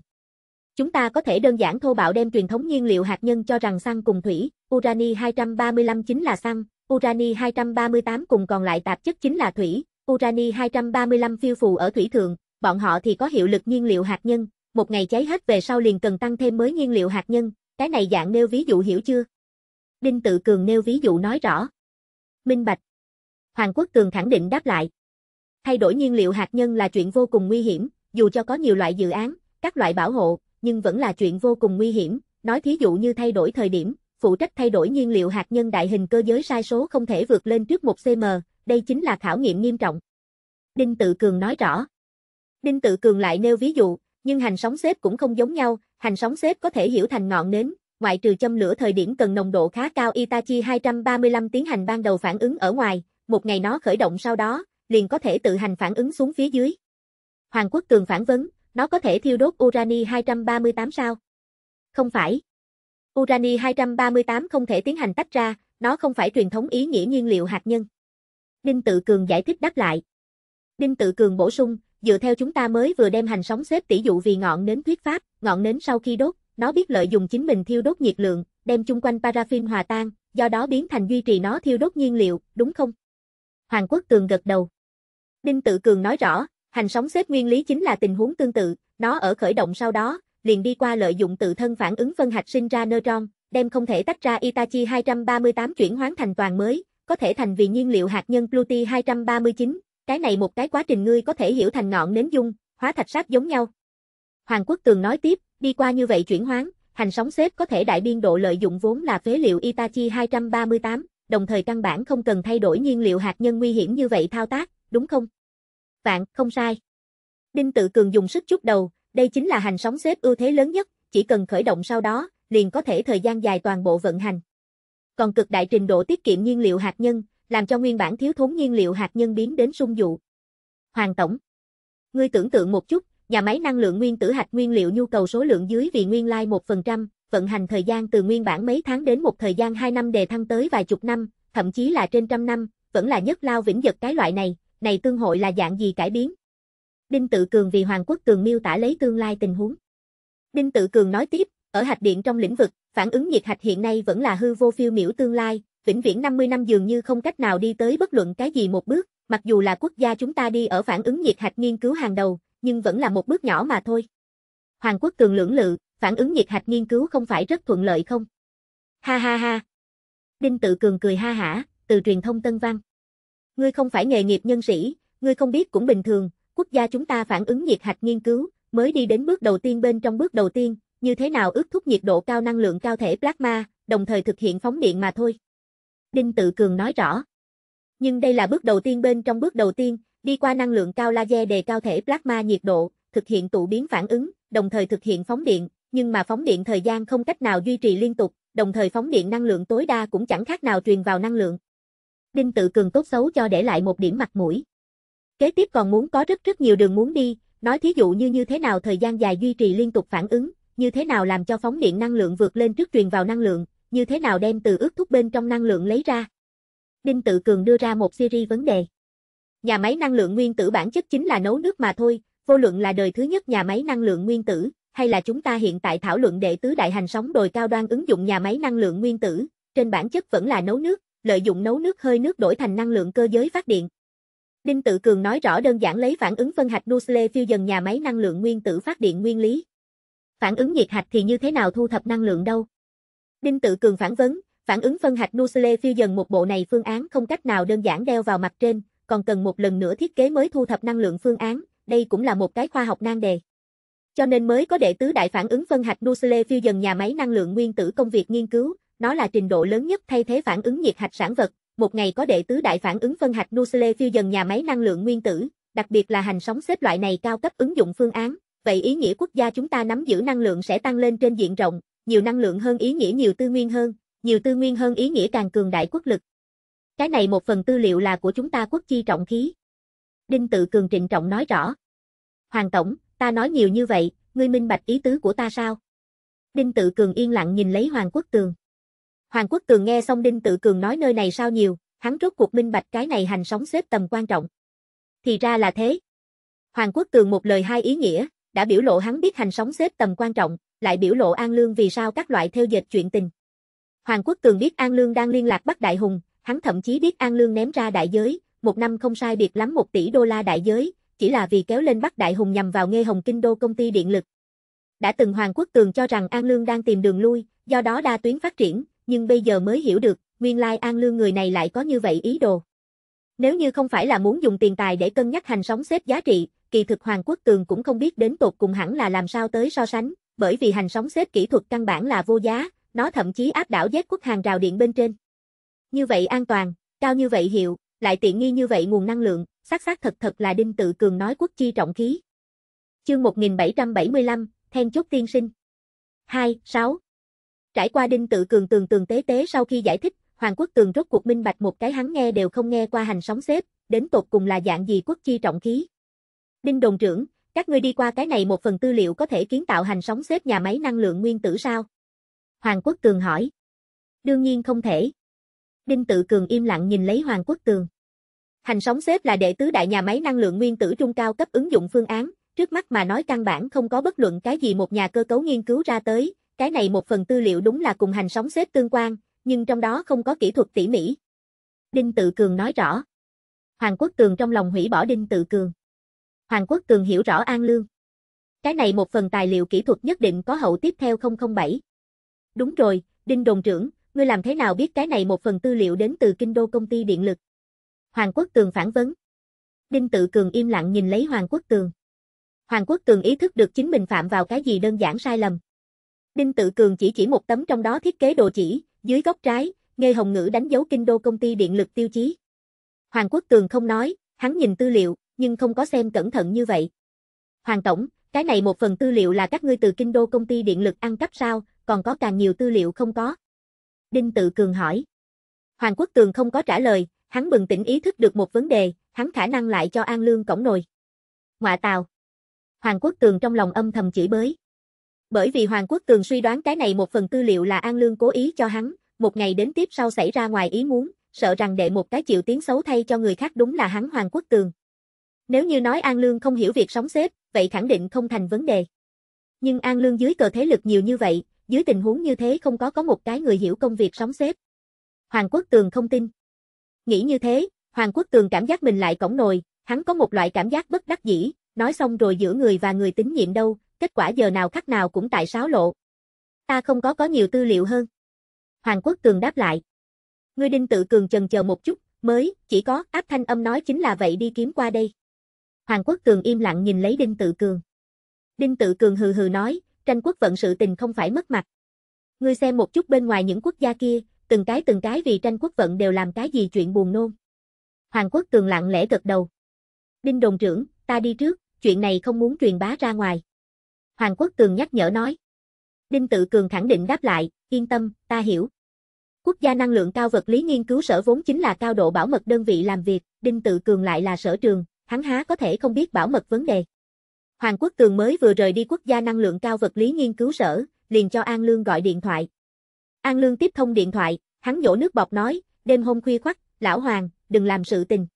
Chúng ta có thể đơn giản thô bạo đem truyền thống nhiên liệu hạt nhân cho rằng xăng cùng thủy, urani 235 chính là xăng, urani 238 cùng còn lại tạp chất chính là thủy, urani 235 phiêu phù ở thủy thượng, bọn họ thì có hiệu lực nhiên liệu hạt nhân, một ngày cháy hết về sau liền cần tăng thêm mới nhiên liệu hạt nhân, cái này dạng nêu ví dụ hiểu chưa? Đinh Tự Cường nêu ví dụ nói rõ. Minh Bạch. Hoàng Quốc Cường khẳng định đáp lại. Thay đổi nhiên liệu hạt nhân là chuyện vô cùng nguy hiểm, dù cho có nhiều loại dự án, các loại bảo hộ, nhưng vẫn là chuyện vô cùng nguy hiểm, nói thí dụ như thay đổi thời điểm, phụ trách thay đổi nhiên liệu hạt nhân đại hình cơ giới sai số không thể vượt lên trước 1 cm, đây chính là khảo nghiệm nghiêm trọng. Đinh Tự Cường nói rõ. Đinh Tự Cường lại nêu ví dụ, nhưng hành sóng xếp cũng không giống nhau, hành sóng xếp có thể hiểu thành ngọn nến, ngoại trừ châm lửa thời điểm cần nồng độ khá cao Itachi 235 tiến hành ban đầu phản ứng ở ngoài, một ngày nó khởi động sau đó, liền có thể tự hành phản ứng xuống phía dưới. Hoàng Quốc Cường phản vấn, nó có thể thiêu đốt Urani 238 sao? Không phải. Urani 238 không thể tiến hành tách ra, nó không phải truyền thống ý nghĩa nhiên liệu hạt nhân. Đinh Tự Cường giải thích đáp lại. Đinh Tự Cường bổ sung, dựa theo chúng ta mới vừa đem hành sóng xếp tỷ dụ vì ngọn nến thuyết pháp, ngọn nến sau khi đốt, nó biết lợi dụng chính mình thiêu đốt nhiệt lượng, đem chung quanh paraffin hòa tan, do đó biến thành duy trì nó thiêu đốt nhiên liệu, đúng không? Hoàng Quốc cường gật đầu. Đinh Tự Cường nói rõ, hành sóng xếp nguyên lý chính là tình huống tương tự, nó ở khởi động sau đó, liền đi qua lợi dụng tự thân phản ứng phân hạch sinh ra neutron, đem không thể tách ra Itachi 238 chuyển hóa thành toàn mới, có thể thành vì nhiên liệu hạt nhân Pluti 239, cái này một cái quá trình ngươi có thể hiểu thành ngọn nến dung, hóa thạch sát giống nhau. Hoàng Quốc Tường nói tiếp, đi qua như vậy chuyển hóa, hành sóng xếp có thể đại biên độ lợi dụng vốn là phế liệu Itachi 238, đồng thời căn bản không cần thay đổi nhiên liệu hạt nhân nguy hiểm như vậy thao tác, đúng không? Vạn, không sai. Đinh Tự Cường dùng sức chút đầu, đây chính là hành sóng xếp ưu thế lớn nhất, chỉ cần khởi động sau đó, liền có thể thời gian dài toàn bộ vận hành. Còn cực đại trình độ tiết kiệm nhiên liệu hạt nhân, làm cho nguyên bản thiếu thốn nhiên liệu hạt nhân biến đến sung dụ. Hoàng tổng, ngươi tưởng tượng một chút, nhà máy năng lượng nguyên tử hạt nguyên liệu nhu cầu số lượng dưới vì nguyên lai like 1%, vận hành thời gian từ nguyên bản mấy tháng đến một thời gian 2 năm đề thăng tới vài chục năm, thậm chí là trên trăm năm, vẫn là nhất lao vĩnh giật cái loại này, này tương hội là dạng gì cải biến? Đinh Tự Cường vì Hoàng Quốc Cường miêu tả lấy tương lai tình huống. Đinh Tự Cường nói tiếp, ở hạch điện trong lĩnh vực, phản ứng nhiệt hạch hiện nay vẫn là hư vô phiêu miểu tương lai, vĩnh viễn 50 năm dường như không cách nào đi tới bất luận cái gì một bước, mặc dù là quốc gia chúng ta đi ở phản ứng nhiệt hạch nghiên cứu hàng đầu, nhưng vẫn là một bước nhỏ mà thôi. Hoàng Quốc Cường lưỡng lự, phản ứng nhiệt hạch nghiên cứu không phải rất thuận lợi không? Ha ha ha. Đinh Tự Cường cười ha hả, từ truyền thông Tân Văn. Ngươi không phải nghề nghiệp nhân sĩ, ngươi không biết cũng bình thường, quốc gia chúng ta phản ứng nhiệt hạch nghiên cứu, mới đi đến bước đầu tiên bên trong bước đầu tiên, như thế nào ước thúc nhiệt độ cao năng lượng cao thể plasma, đồng thời thực hiện phóng điện mà thôi. Đinh Tự Cường nói rõ. Nhưng đây là bước đầu tiên bên trong bước đầu tiên, đi qua năng lượng cao laser đề cao thể plasma nhiệt độ, thực hiện tụ biến phản ứng, đồng thời thực hiện phóng điện, nhưng mà phóng điện thời gian không cách nào duy trì liên tục, đồng thời phóng điện năng lượng tối đa cũng chẳng khác nào truyền vào năng lượng. Đinh Tự Cường tốt xấu cho để lại một điểm mặt mũi. Kế tiếp còn muốn có rất rất nhiều đường muốn đi, nói thí dụ như như thế nào thời gian dài duy trì liên tục phản ứng, như thế nào làm cho phóng điện năng lượng vượt lên trước truyền vào năng lượng, như thế nào đem từ ước thúc bên trong năng lượng lấy ra. Đinh Tự Cường đưa ra một series vấn đề. Nhà máy năng lượng nguyên tử bản chất chính là nấu nước mà thôi, vô luận là đời thứ nhất nhà máy năng lượng nguyên tử, hay là chúng ta hiện tại thảo luận đệ tứ đại hành sóng đồi cao đoan ứng dụng nhà máy năng lượng nguyên tử, trên bản chất vẫn là nấu nước, lợi dụng nấu nước hơi nước đổi thành năng lượng cơ giới phát điện. Đinh Tự Cường nói rõ đơn giản lấy phản ứng phân hạch nuclear fusion nhà máy năng lượng nguyên tử phát điện nguyên lý. Phản ứng nhiệt hạch thì như thế nào thu thập năng lượng đâu? Đinh Tự Cường phản vấn, phản ứng phân hạch nuclear fusion một bộ này phương án không cách nào đơn giản đeo vào mặt trên, còn cần một lần nữa thiết kế mới thu thập năng lượng phương án, đây cũng là một cái khoa học nan đề. Cho nên mới có đệ tứ đại phản ứng phân hạch nuclear fusion nhà máy năng lượng nguyên tử công việc nghiên cứu, nó là trình độ lớn nhất thay thế phản ứng nhiệt hạch sản vật, một ngày có đệ tứ đại phản ứng phân hạch nuclear fusion nhà máy năng lượng nguyên tử, đặc biệt là hành sóng xếp loại này cao cấp ứng dụng phương án, vậy ý nghĩa quốc gia chúng ta nắm giữ năng lượng sẽ tăng lên trên diện rộng, nhiều năng lượng hơn ý nghĩa nhiều tư nguyên hơn, nhiều tư nguyên hơn ý nghĩa càng cường đại quốc lực. Cái này một phần tư liệu là của chúng ta quốc chi trọng khí. Đinh tự cường trịnh trọng nói rõ. Hoàng Tổng, ta nói nhiều như vậy, ngươi minh bạch ý tứ của ta sao? Đinh tự cường yên lặng nhìn lấy Hoàng Quốc Tường. Hoàng Quốc Cường nghe xong Đinh Tự Cường nói nơi này sao nhiều, hắn rốt cuộc minh bạch cái này hành sóng xếp tầm quan trọng. Thì ra là thế. Hoàng Quốc Cường một lời hai ý nghĩa, đã biểu lộ hắn biết hành sóng xếp tầm quan trọng, lại biểu lộ An Lương vì sao các loại theo dệt chuyện tình. Hoàng Quốc Cường biết An Lương đang liên lạc Bắc Đại Hùng, hắn thậm chí biết An Lương ném ra đại giới, một năm không sai biệt lắm một tỷ đô la đại giới, chỉ là vì kéo lên Bắc Đại Hùng nhằm vào Nghe Hồng Kinh Đô công ty điện lực. Đã từng Hoàng Quốc Cường cho rằng An Lương đang tìm đường lui, do đó đa tuyến phát triển, nhưng bây giờ mới hiểu được, nguyên lai An Lương người này lại có như vậy ý đồ. Nếu như không phải là muốn dùng tiền tài để cân nhắc hành sóng xếp giá trị, kỳ thực Hoàng Quốc Cường cũng không biết đến tột cùng hẳn là làm sao tới so sánh, bởi vì hành sóng xếp kỹ thuật căn bản là vô giá, nó thậm chí áp đảo Z quốc hàng rào điện bên trên. Như vậy an toàn, cao như vậy hiệu, lại tiện nghi như vậy nguồn năng lượng, xác xác thật thật là Đinh Tự Cường nói quốc chi trọng khí. Chương 1775, then chốt tiên sinh. 2, 6. Trải qua Đinh Tự Cường tường tường tế tế sau khi giải thích, Hoàng Quốc Tường rốt cuộc minh bạch một cái hắn nghe đều không nghe qua hành sóng xếp, đến tột cùng là dạng gì quốc chi trọng khí. Đinh Đồn trưởng, các ngươi đi qua cái này một phần tư liệu có thể kiến tạo hành sóng xếp nhà máy năng lượng nguyên tử sao? Hoàng Quốc Tường hỏi. Đương nhiên không thể. Đinh Tự Cường im lặng nhìn lấy Hoàng Quốc Tường. Hành sóng xếp là đệ tứ đại nhà máy năng lượng nguyên tử trung cao cấp ứng dụng phương án, trước mắt mà nói căn bản không có bất luận cái gì một nhà cơ cấu nghiên cứu ra tới, cái này một phần tư liệu đúng là cùng hành sóng xếp tương quan, nhưng trong đó không có kỹ thuật tỉ mỉ. Đinh Tự Cường nói rõ. Hoàng Quốc Cường trong lòng hủy bỏ Đinh Tự Cường. Hoàng Quốc Cường hiểu rõ An Lương. Cái này một phần tài liệu kỹ thuật nhất định có hậu tiếp theo 007. Đúng rồi, Đinh Đồn trưởng, ngươi làm thế nào biết cái này một phần tư liệu đến từ kinh đô công ty điện lực? Hoàng Quốc Cường phản vấn. Đinh Tự Cường im lặng nhìn lấy Hoàng Quốc Cường. Hoàng Quốc Cường ý thức được chính mình phạm vào cái gì đơn giản sai lầm. Đinh Tự Cường chỉ chỉ một tấm trong đó thiết kế đồ chỉ, dưới góc trái, Nghe Hồng Ngữ đánh dấu kinh đô công ty điện lực tiêu chí. Hoàng Quốc Cường không nói, hắn nhìn tư liệu, nhưng không có xem cẩn thận như vậy. Hoàng Tổng, cái này một phần tư liệu là các ngươi từ kinh đô công ty điện lực ăn cắp sao, còn có càng nhiều tư liệu không có. Đinh Tự Cường hỏi. Hoàng Quốc Cường không có trả lời, hắn bừng tỉnh ý thức được một vấn đề, hắn khả năng lại cho An Lương cổng nồi. Ngoạ tào. Hoàng Quốc Cường trong lòng âm thầm chửi bới. Bởi vì Hoàng Quốc Tường suy đoán cái này một phần tư liệu là An Lương cố ý cho hắn, một ngày đến tiếp sau xảy ra ngoài ý muốn, sợ rằng đệ một cái chịu tiếng xấu thay cho người khác đúng là hắn Hoàng Quốc Tường. Nếu như nói An Lương không hiểu việc sống xếp, vậy khẳng định không thành vấn đề. Nhưng An Lương dưới cờ thế lực nhiều như vậy, dưới tình huống như thế không có có một cái người hiểu công việc sống xếp. Hoàng Quốc Tường không tin. Nghĩ như thế, Hoàng Quốc Tường cảm giác mình lại cổng nồi, hắn có một loại cảm giác bất đắc dĩ, nói xong rồi giữa người và người tín nhiệm đâu, kết quả giờ nào khắc nào cũng tại sáo lộ. Ta không có có nhiều tư liệu hơn. Hoàng Quốc Cường đáp lại. Ngươi đinh tự cường chần chờ một chút, mới, chỉ có, áp thanh âm nói chính là vậy đi kiếm qua đây. Hoàng Quốc Cường im lặng nhìn lấy đinh tự cường. Đinh tự cường hừ hừ nói, tranh quốc vận sự tình không phải mất mặt. Ngươi xem một chút bên ngoài những quốc gia kia, từng cái từng cái vì tranh quốc vận đều làm cái gì chuyện buồn nôn. Hoàng Quốc Cường lặng lẽ gật đầu. Đinh đồn trưởng, ta đi trước, chuyện này không muốn truyền bá ra ngoài. Hoàng Quốc Cường nhắc nhở nói. Đinh Tự Cường khẳng định đáp lại, yên tâm, ta hiểu. Quốc gia năng lượng cao vật lý nghiên cứu sở vốn chính là cao độ bảo mật đơn vị làm việc, Đinh Tự Cường lại là sở trường, hắn há có thể không biết bảo mật vấn đề. Hoàng Quốc Cường mới vừa rời đi quốc gia năng lượng cao vật lý nghiên cứu sở, liền cho An Lương gọi điện thoại. An Lương tiếp thông điện thoại, hắn nhổ nước bọt nói, đêm hôm khuya khoắt, lão Hoàng, đừng làm sự tình.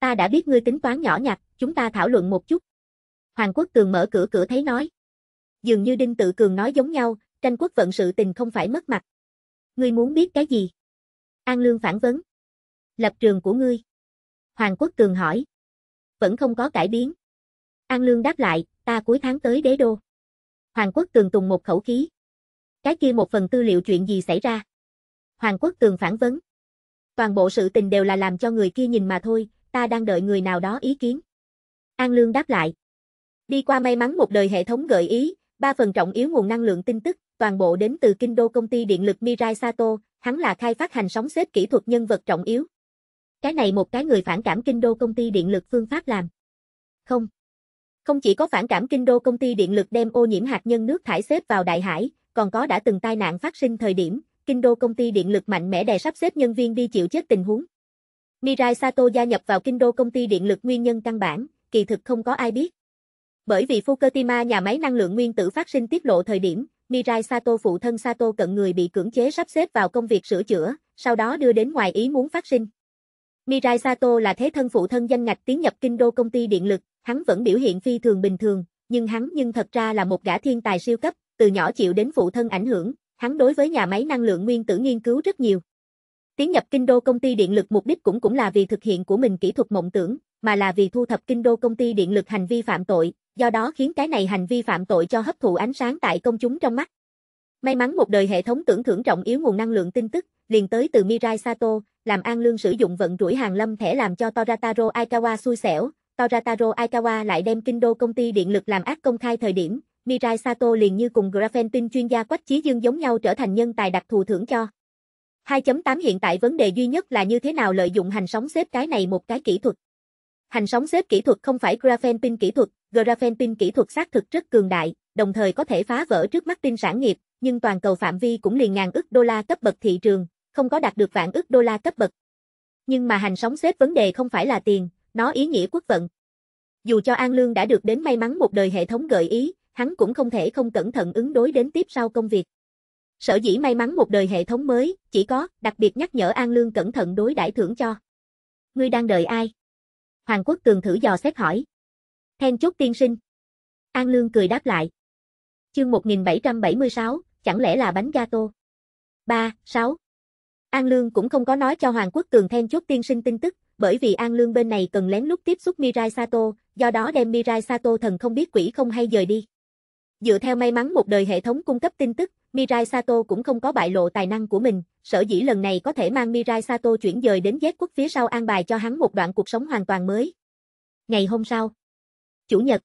Ta đã biết ngươi tính toán nhỏ nhặt, chúng ta thảo luận một chút. Hoàng Quốc Cường mở cửa cửa thấy nói dường như Đinh Tự Cường nói giống nhau, tranh quốc vận sự tình không phải mất mặt. Ngươi muốn biết cái gì? An Lương phản vấn. Lập trường của ngươi. Hoàng Quốc Cường hỏi. Vẫn không có cải biến. An Lương đáp lại, ta cuối tháng tới đế đô. Hoàng Quốc Cường tùng một khẩu khí. Cái kia một phần tư liệu chuyện gì xảy ra? Hoàng Quốc Cường phản vấn. Toàn bộ sự tình đều là làm cho người kia nhìn mà thôi, ta đang đợi người nào đó ý kiến. An Lương đáp lại. Đi qua may mắn một đời hệ thống gợi ý, Ba phần trọng yếu nguồn năng lượng tin tức, toàn bộ đến từ kinh đô công ty điện lực Mirai Sato, hắn là khai phát hành sóng xếp kỹ thuật nhân vật trọng yếu. Cái này một cái người phản cảm kinh đô công ty điện lực phương pháp làm. Không. Không chỉ có phản cảm kinh đô công ty điện lực đem ô nhiễm hạt nhân nước thải xếp vào đại hải, còn có đã từng tai nạn phát sinh thời điểm, kinh đô công ty điện lực mạnh mẽ đè sắp xếp nhân viên đi chịu chết tình huống. Mirai Sato gia nhập vào kinh đô công ty điện lực nguyên nhân căn bản, kỳ thực không có ai biết, bởi vì Fukushima nhà máy năng lượng nguyên tử phát sinh tiết lộ thời điểm, Mirai Sato phụ thân Sato cận người bị cưỡng chế sắp xếp vào công việc sửa chữa, sau đó đưa đến ngoài ý muốn phát sinh. Mirai Sato là thế thân phụ thân danh ngạch tiến nhập kinh đô công ty điện lực, hắn vẫn biểu hiện phi thường bình thường, nhưng hắn nhưng thật ra là một gã thiên tài siêu cấp, từ nhỏ chịu đến phụ thân ảnh hưởng, hắn đối với nhà máy năng lượng nguyên tử nghiên cứu rất nhiều. Tiến nhập kinh đô công ty điện lực mục đích cũng cũng là vì thực hiện của mình kỹ thuật mộng tưởng, mà là vì thu thập kinh đô công ty điện lực hành vi phạm tội, do đó khiến cái này hành vi phạm tội cho hấp thụ ánh sáng tại công chúng trong mắt. May mắn một đời hệ thống tưởng thưởng trọng yếu nguồn năng lượng tin tức, liền tới từ Mirai Sato, làm An Lương sử dụng vận rủi hàng lâm thẻ làm cho Torataro Aikawa xui xẻo, Torataro Aikawa lại đem kinh đô công ty điện lực làm ác công khai thời điểm, Mirai Sato liền như cùng Grafentin chuyên gia Quách Chí Dương giống nhau trở thành nhân tài đặc thù thưởng cho. 2.8 hiện tại vấn đề duy nhất là như thế nào lợi dụng hành sóng xếp cái này một cái kỹ thuật. Hành sóng xếp kỹ thuật không phải Grafentin kỹ thuật, Graphenpin kỹ thuật xác thực rất cường đại, đồng thời có thể phá vỡ trước mắt tin sản nghiệp, nhưng toàn cầu phạm vi cũng liền ngàn ức đô la cấp bậc thị trường, không có đạt được vạn ức đô la cấp bậc. Nhưng mà hành sóng xếp vấn đề không phải là tiền, nó ý nghĩa quốc vận. Dù cho An Lương đã được đến may mắn một đời hệ thống gợi ý, hắn cũng không thể không cẩn thận ứng đối đến tiếp sau công việc. Sở dĩ may mắn một đời hệ thống mới, chỉ có đặc biệt nhắc nhở An Lương cẩn thận đối đãi thưởng cho. Ngươi đang đợi ai? Hoàng Quốc Tường thử dò xét hỏi. Then chốt tiên sinh. An Lương cười đáp lại. Chương 1776, chẳng lẽ là bánh gato? 3, 6. An Lương cũng không có nói cho Hoàng Quốc Cường then chốt tiên sinh tin tức, bởi vì An Lương bên này cần lén lút tiếp xúc Mirai Sato, do đó đem Mirai Sato thần không biết quỷ không hay rời đi. Dựa theo may mắn một đời hệ thống cung cấp tin tức, Mirai Sato cũng không có bại lộ tài năng của mình, sở dĩ lần này có thể mang Mirai Sato chuyển dời đến Z quốc phía sau an bài cho hắn một đoạn cuộc sống hoàn toàn mới. Ngày hôm sau Chủ nhật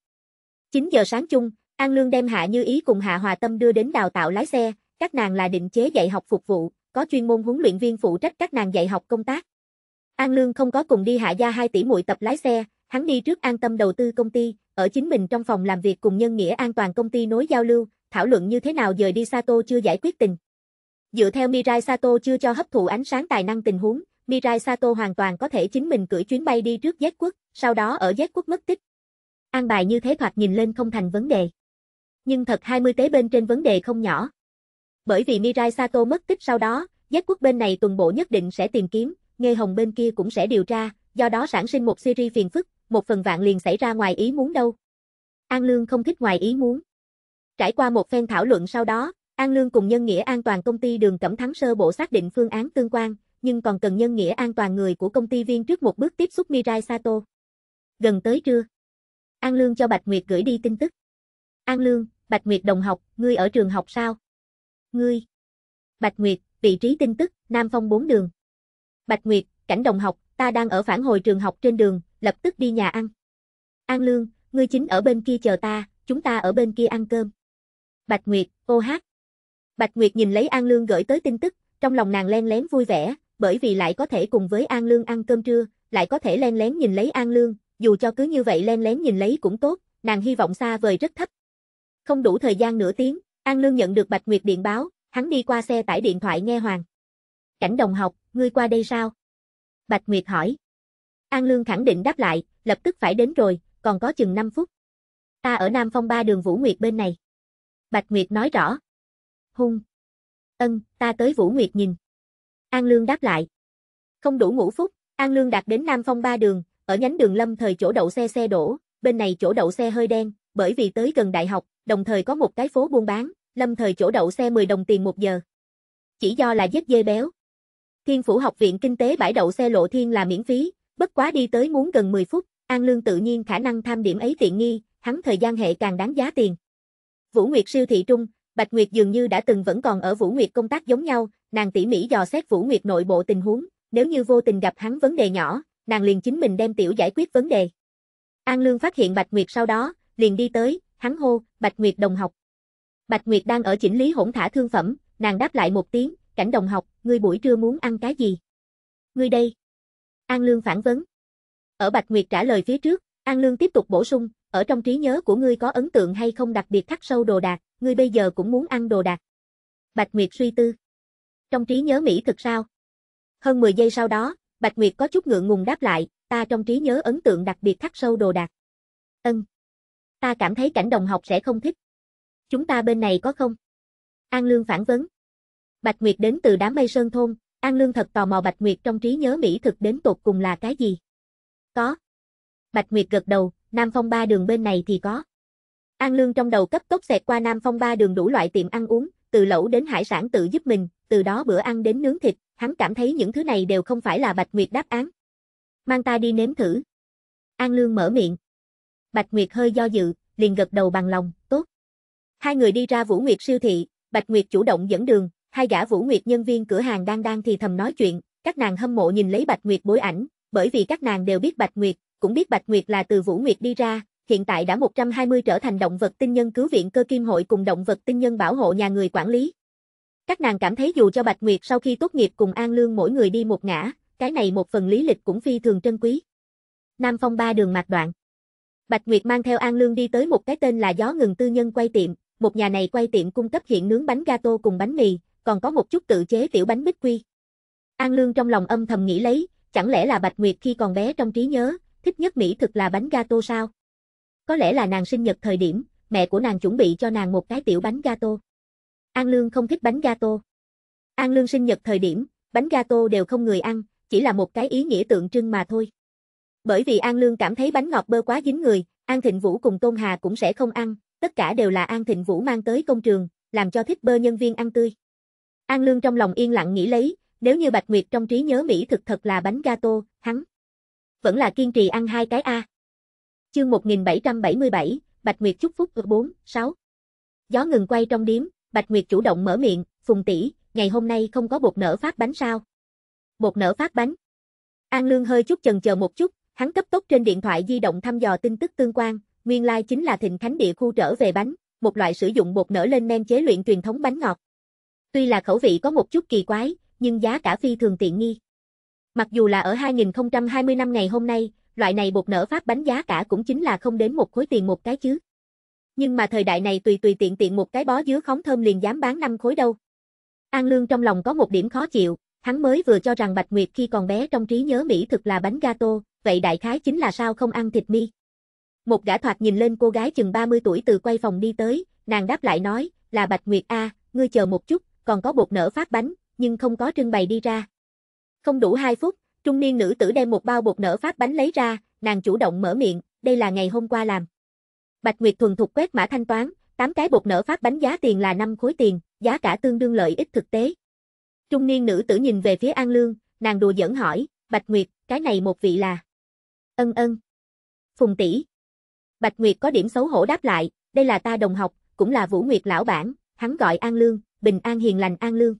9 giờ sáng chung, An Lương đem Hạ Như Ý cùng Hạ Hòa Tâm đưa đến đào tạo lái xe, các nàng là định chế dạy học phục vụ, có chuyên môn huấn luyện viên phụ trách các nàng dạy học công tác. An Lương không có cùng đi Hạ Gia hai tỷ muội tập lái xe, hắn đi trước an tâm đầu tư công ty, ở chính mình trong phòng làm việc cùng nhân nghĩa an toàn công ty nối giao lưu, thảo luận như thế nào dời đi Sato chưa giải quyết tình. Dựa theo Mirai Sato chưa cho hấp thụ ánh sáng tài năng tình huống, Mirai Sato hoàn toàn có thể chính mình cưỡi chuyến bay đi trước Z quốc, sau đó ở Z quốc mất tích. An bài như thế thoạt nhìn lên không thành vấn đề. Nhưng thật 20 tế bên trên vấn đề không nhỏ. Bởi vì Mirai Sato mất tích sau đó, giác quốc bên này tuần bộ nhất định sẽ tìm kiếm, Nghe Hồng bên kia cũng sẽ điều tra, do đó sản sinh một series phiền phức, một phần vạn liền xảy ra ngoài ý muốn đâu. An Lương không thích ngoài ý muốn. Trải qua một phen thảo luận sau đó, An Lương cùng Nhân Nghĩa An toàn công ty Đường Cẩm Thắng sơ bộ xác định phương án tương quan, nhưng còn cần Nhân Nghĩa An toàn người của công ty viên trước một bước tiếp xúc Mirai Sato. Gần tới trưa, An Lương cho Bạch Nguyệt gửi đi tin tức. An Lương, Bạch Nguyệt đồng học, ngươi ở trường học sao? Ngươi. Bạch Nguyệt, vị trí tin tức, Nam Phong Bốn đường. Bạch Nguyệt, cảnh đồng học, ta đang ở phản hồi trường học trên đường, lập tức đi nhà ăn. An Lương, ngươi chính ở bên kia chờ ta, chúng ta ở bên kia ăn cơm. Bạch Nguyệt, ô hát. Bạch Nguyệt nhìn lấy An Lương gửi tới tin tức, trong lòng nàng len lén vui vẻ, bởi vì lại có thể cùng với An Lương ăn cơm trưa, lại có thể len lén nhìn lấy An Lương, dù cho cứ như vậy len lén nhìn lấy cũng tốt, nàng hy vọng xa vời rất thấp. Không đủ thời gian nửa tiếng, An Lương nhận được Bạch Nguyệt điện báo, hắn đi qua xe tải điện thoại nghe Hoàng. Cảnh đồng học, ngươi qua đây sao? Bạch Nguyệt hỏi. An Lương khẳng định đáp lại, lập tức phải đến rồi, còn có chừng 5 phút. Ta ở Nam Phong ba đường Vũ Nguyệt bên này. Bạch Nguyệt nói rõ. Hung. Ân, ta tới Vũ Nguyệt nhìn. An Lương đáp lại. Không đủ ngủ phút, An Lương đặt đến Nam Phong ba đường, ở nhánh đường lâm thời chỗ đậu xe xe đổ, bên này chỗ đậu xe hơi đen, bởi vì tới gần đại học, đồng thời có một cái phố buôn bán, lâm thời chỗ đậu xe 10 đồng tiền một giờ. Chỉ do là giết dê béo. Thiên Phủ Học viện Kinh tế bãi đậu xe lộ thiên là miễn phí, bất quá đi tới muốn gần 10 phút, An Lương tự nhiên khả năng tham điểm ấy tiện nghi, hắn thời gian hệ càng đáng giá tiền. Vũ Nguyệt siêu thị trung, Bạch Nguyệt dường như đã từng vẫn còn ở Vũ Nguyệt công tác giống nhau, nàng tỉ mỉ dò xét Vũ Nguyệt nội bộ tình huống, nếu như vô tình gặp hắn vấn đề nhỏ, nàng liền chính mình đem tiểu giải quyết vấn đề. An Lương phát hiện Bạch Nguyệt sau đó, liền đi tới, hắn hô, Bạch Nguyệt đồng học. Bạch Nguyệt đang ở chỉnh lý hỗn thả thương phẩm, nàng đáp lại một tiếng, cảnh đồng học, ngươi buổi trưa muốn ăn cái gì? Ngươi đây. An Lương phản vấn. Ở Bạch Nguyệt trả lời phía trước, An Lương tiếp tục bổ sung, ở trong trí nhớ của ngươi có ấn tượng hay không đặc biệt khắc sâu đồ đạc, ngươi bây giờ cũng muốn ăn đồ đạc. Bạch Nguyệt suy tư. Trong trí nhớ Mỹ thực sao? Hơn 10 giây sau đó, Bạch Nguyệt có chút ngượng ngùng đáp lại, ta trong trí nhớ ấn tượng đặc biệt khắc sâu đồ đạc. Ân. Ta cảm thấy cảnh đồng học sẽ không thích. Chúng ta bên này có không? An Lương phản vấn. Bạch Nguyệt đến từ đám mây sơn thôn, An Lương thật tò mò Bạch Nguyệt trong trí nhớ Mỹ thực đến tột cùng là cái gì? Có. Bạch Nguyệt gật đầu, Nam Phong ba đường bên này thì có. An Lương trong đầu cấp tốc xẹt qua Nam Phong ba đường đủ loại tiệm ăn uống, từ lẩu đến hải sản tự giúp mình, từ đó bữa ăn đến nướng thịt, hắn cảm thấy những thứ này đều không phải là Bạch Nguyệt đáp án. Mang ta đi nếm thử. An Lương mở miệng. Bạch Nguyệt hơi do dự, liền gật đầu bằng lòng, tốt. Hai người đi ra Vũ Nguyệt siêu thị, Bạch Nguyệt chủ động dẫn đường, hai gã Vũ Nguyệt nhân viên cửa hàng đang đang thì thầm nói chuyện, các nàng hâm mộ nhìn lấy Bạch Nguyệt bối ảnh, bởi vì các nàng đều biết Bạch Nguyệt, cũng biết Bạch Nguyệt là từ Vũ Nguyệt đi ra, hiện tại đã 120 trở thành động vật tinh nhân cứu viện cơ kim hội cùng động vật tinh nhân bảo hộ nhà người quản lý, các nàng cảm thấy dù cho Bạch Nguyệt sau khi tốt nghiệp cùng An Lương mỗi người đi một ngã, cái này một phần lý lịch cũng phi thường trân quý. Nam Phong ba đường mạch đoạn. Bạch Nguyệt mang theo An Lương đi tới một cái tên là Gió Ngừng Tư Nhân quay tiệm, một nhà này quay tiệm cung cấp hiện nướng bánh gato cùng bánh mì, còn có một chút tự chế tiểu bánh bích quy. An Lương trong lòng âm thầm nghĩ lấy, chẳng lẽ là Bạch Nguyệt khi còn bé trong trí nhớ, thích nhất mỹ thực là bánh gato sao? Có lẽ là nàng sinh nhật thời điểm, mẹ của nàng chuẩn bị cho nàng một cái tiểu bánh gato. An Lương không thích bánh gato. An Lương sinh nhật thời điểm, bánh gato đều không người ăn, chỉ là một cái ý nghĩa tượng trưng mà thôi. Bởi vì An Lương cảm thấy bánh ngọt bơ quá dính người, An Thịnh Vũ cùng Tôn Hà cũng sẽ không ăn, tất cả đều là An Thịnh Vũ mang tới công trường, làm cho thích bơ nhân viên ăn tươi. An Lương trong lòng yên lặng nghĩ lấy, nếu như Bạch Nguyệt trong trí nhớ Mỹ thực thật là bánh gato, hắn vẫn là kiên trì ăn hai cái A. Chương 1777, Bạch Nguyệt chúc phúc 4, 6. Gió ngừng quay trong điếm, Bạch Nguyệt chủ động mở miệng, "Phùng tỷ, ngày hôm nay không có bột nở phát bánh sao?" "Bột nở phát bánh?" An Lương hơi chút chần chờ một chút, hắn cấp tốc trên điện thoại di động thăm dò tin tức tương quan, nguyên lai like chính là Thịnh Khánh địa khu trở về bánh, một loại sử dụng bột nở lên men chế luyện truyền thống bánh ngọt. Tuy là khẩu vị có một chút kỳ quái, nhưng giá cả phi thường tiện nghi. Mặc dù là ở 2020 năm ngày hôm nay, loại này bột nở phát bánh giá cả cũng chính là không đến một khối tiền một cái chứ nhưng mà thời đại này tùy tùy tiện tiện một cái bó dứa khóng thơm liền dám bán năm khối đâu. An Lương trong lòng có một điểm khó chịu, hắn mới vừa cho rằng Bạch Nguyệt khi còn bé trong trí nhớ Mỹ thực là bánh gato, vậy đại khái chính là sao không ăn thịt mi. Một gã thoạt nhìn lên cô gái chừng 30 tuổi từ quay phòng đi tới, nàng đáp lại nói, là Bạch Nguyệt A, ngươi chờ một chút, còn có bột nở phát bánh, nhưng không có trưng bày đi ra. Không đủ 2 phút, trung niên nữ tử đem một bao bột nở phát bánh lấy ra, nàng chủ động mở miệng, đây là ngày hôm qua làm. Bạch Nguyệt thuần thục quét mã thanh toán, 8 cái bột nở phát bánh giá tiền là 5 khối tiền, giá cả tương đương lợi ích thực tế. Trung niên nữ tử nhìn về phía An Lương, nàng đùa giỡn hỏi, Bạch Nguyệt, cái này một vị là... Ân ân. Phùng tỷ. Bạch Nguyệt có điểm xấu hổ đáp lại, đây là ta đồng học, cũng là Vũ Nguyệt lão bản, hắn gọi An Lương, bình an hiền lành An Lương.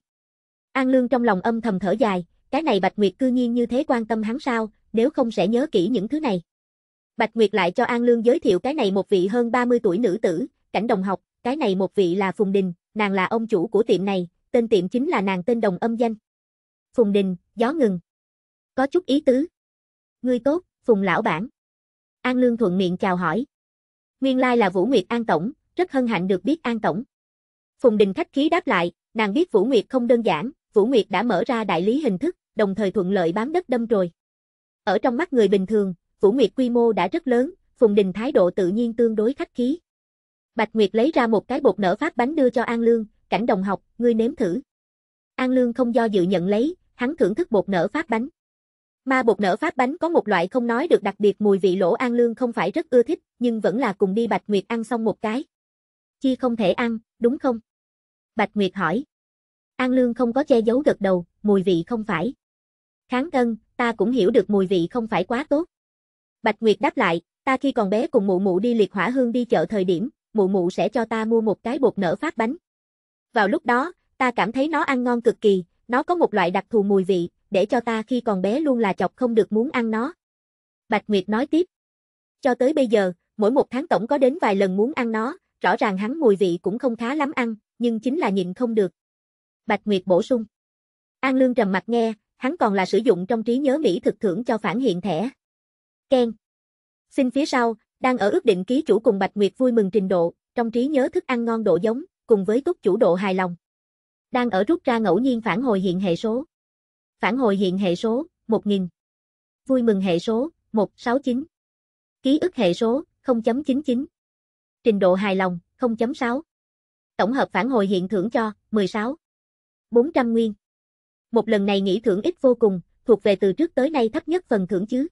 An Lương trong lòng âm thầm thở dài, cái này Bạch Nguyệt cư nhiên như thế quan tâm hắn sao, nếu không sẽ nhớ kỹ những thứ này. Bạch Nguyệt lại cho An Lương giới thiệu cái này một vị hơn 30 tuổi nữ tử, cảnh đồng học, cái này một vị là Phùng Đình, nàng là ông chủ của tiệm này, tên tiệm chính là nàng tên đồng âm danh. Phùng Đình, gió ngừng. Có chút ý tứ. Ngươi tốt, Phùng lão bản. An Lương thuận miệng chào hỏi. Nguyên lai là Vũ Nguyệt An Tổng, rất hân hạnh được biết An Tổng. Phùng Đình khách khí đáp lại, nàng biết Vũ Nguyệt không đơn giản, Vũ Nguyệt đã mở ra đại lý hình thức, đồng thời thuận lợi bám đất đâm rồi. Ở trong mắt người bình thường, Vũ Nguyệt quy mô đã rất lớn, Phùng Đình thái độ tự nhiên tương đối khách khí. Bạch Nguyệt lấy ra một cái bột nở phát bánh đưa cho An Lương, cảnh đồng học, ngươi nếm thử. An Lương không do dự nhận lấy, hắn thưởng thức bột nở phát bánh. Ma bột nở phát bánh có một loại không nói được đặc biệt mùi vị lỗ An Lương không phải rất ưa thích, nhưng vẫn là cùng đi Bạch Nguyệt ăn xong một cái. Chi không thể ăn, đúng không? Bạch Nguyệt hỏi. An Lương không có che giấu gật đầu, mùi vị không phải. Kháng cân, ta cũng hiểu được mùi vị không phải quá tốt. Bạch Nguyệt đáp lại, ta khi còn bé cùng mụ mụ đi liệt hỏa hương đi chợ thời điểm, mụ mụ sẽ cho ta mua một cái bột nở phát bánh. Vào lúc đó, ta cảm thấy nó ăn ngon cực kỳ, nó có một loại đặc thù mùi vị, để cho ta khi còn bé luôn là chọc không được muốn ăn nó. Bạch Nguyệt nói tiếp. Cho tới bây giờ, mỗi một tháng tổng có đến vài lần muốn ăn nó, rõ ràng hắn mùi vị cũng không khá lắm ăn, nhưng chính là nhịn không được. Bạch Nguyệt bổ sung. An Lương trầm mặt nghe, hắn còn là sử dụng trong trí nhớ Mỹ thực thưởng cho phản hiện thẻ. Ken. Xin phía sau, đang ở ước định ký chủ cùng Bạch Nguyệt vui mừng trình độ, trong trí nhớ thức ăn ngon độ giống, cùng với túc chủ độ hài lòng. Đang ở rút ra ngẫu nhiên phản hồi hiện hệ số. Phản hồi hiện hệ số, 1000. Vui mừng hệ số, 169. Ký ức hệ số, 0.99. Trình độ hài lòng, 0.6. Tổng hợp phản hồi hiện thưởng cho, 16. 400 nguyên. Một lần này nghĩ thưởng ít vô cùng, thuộc về từ trước tới nay thấp nhất phần thưởng chứ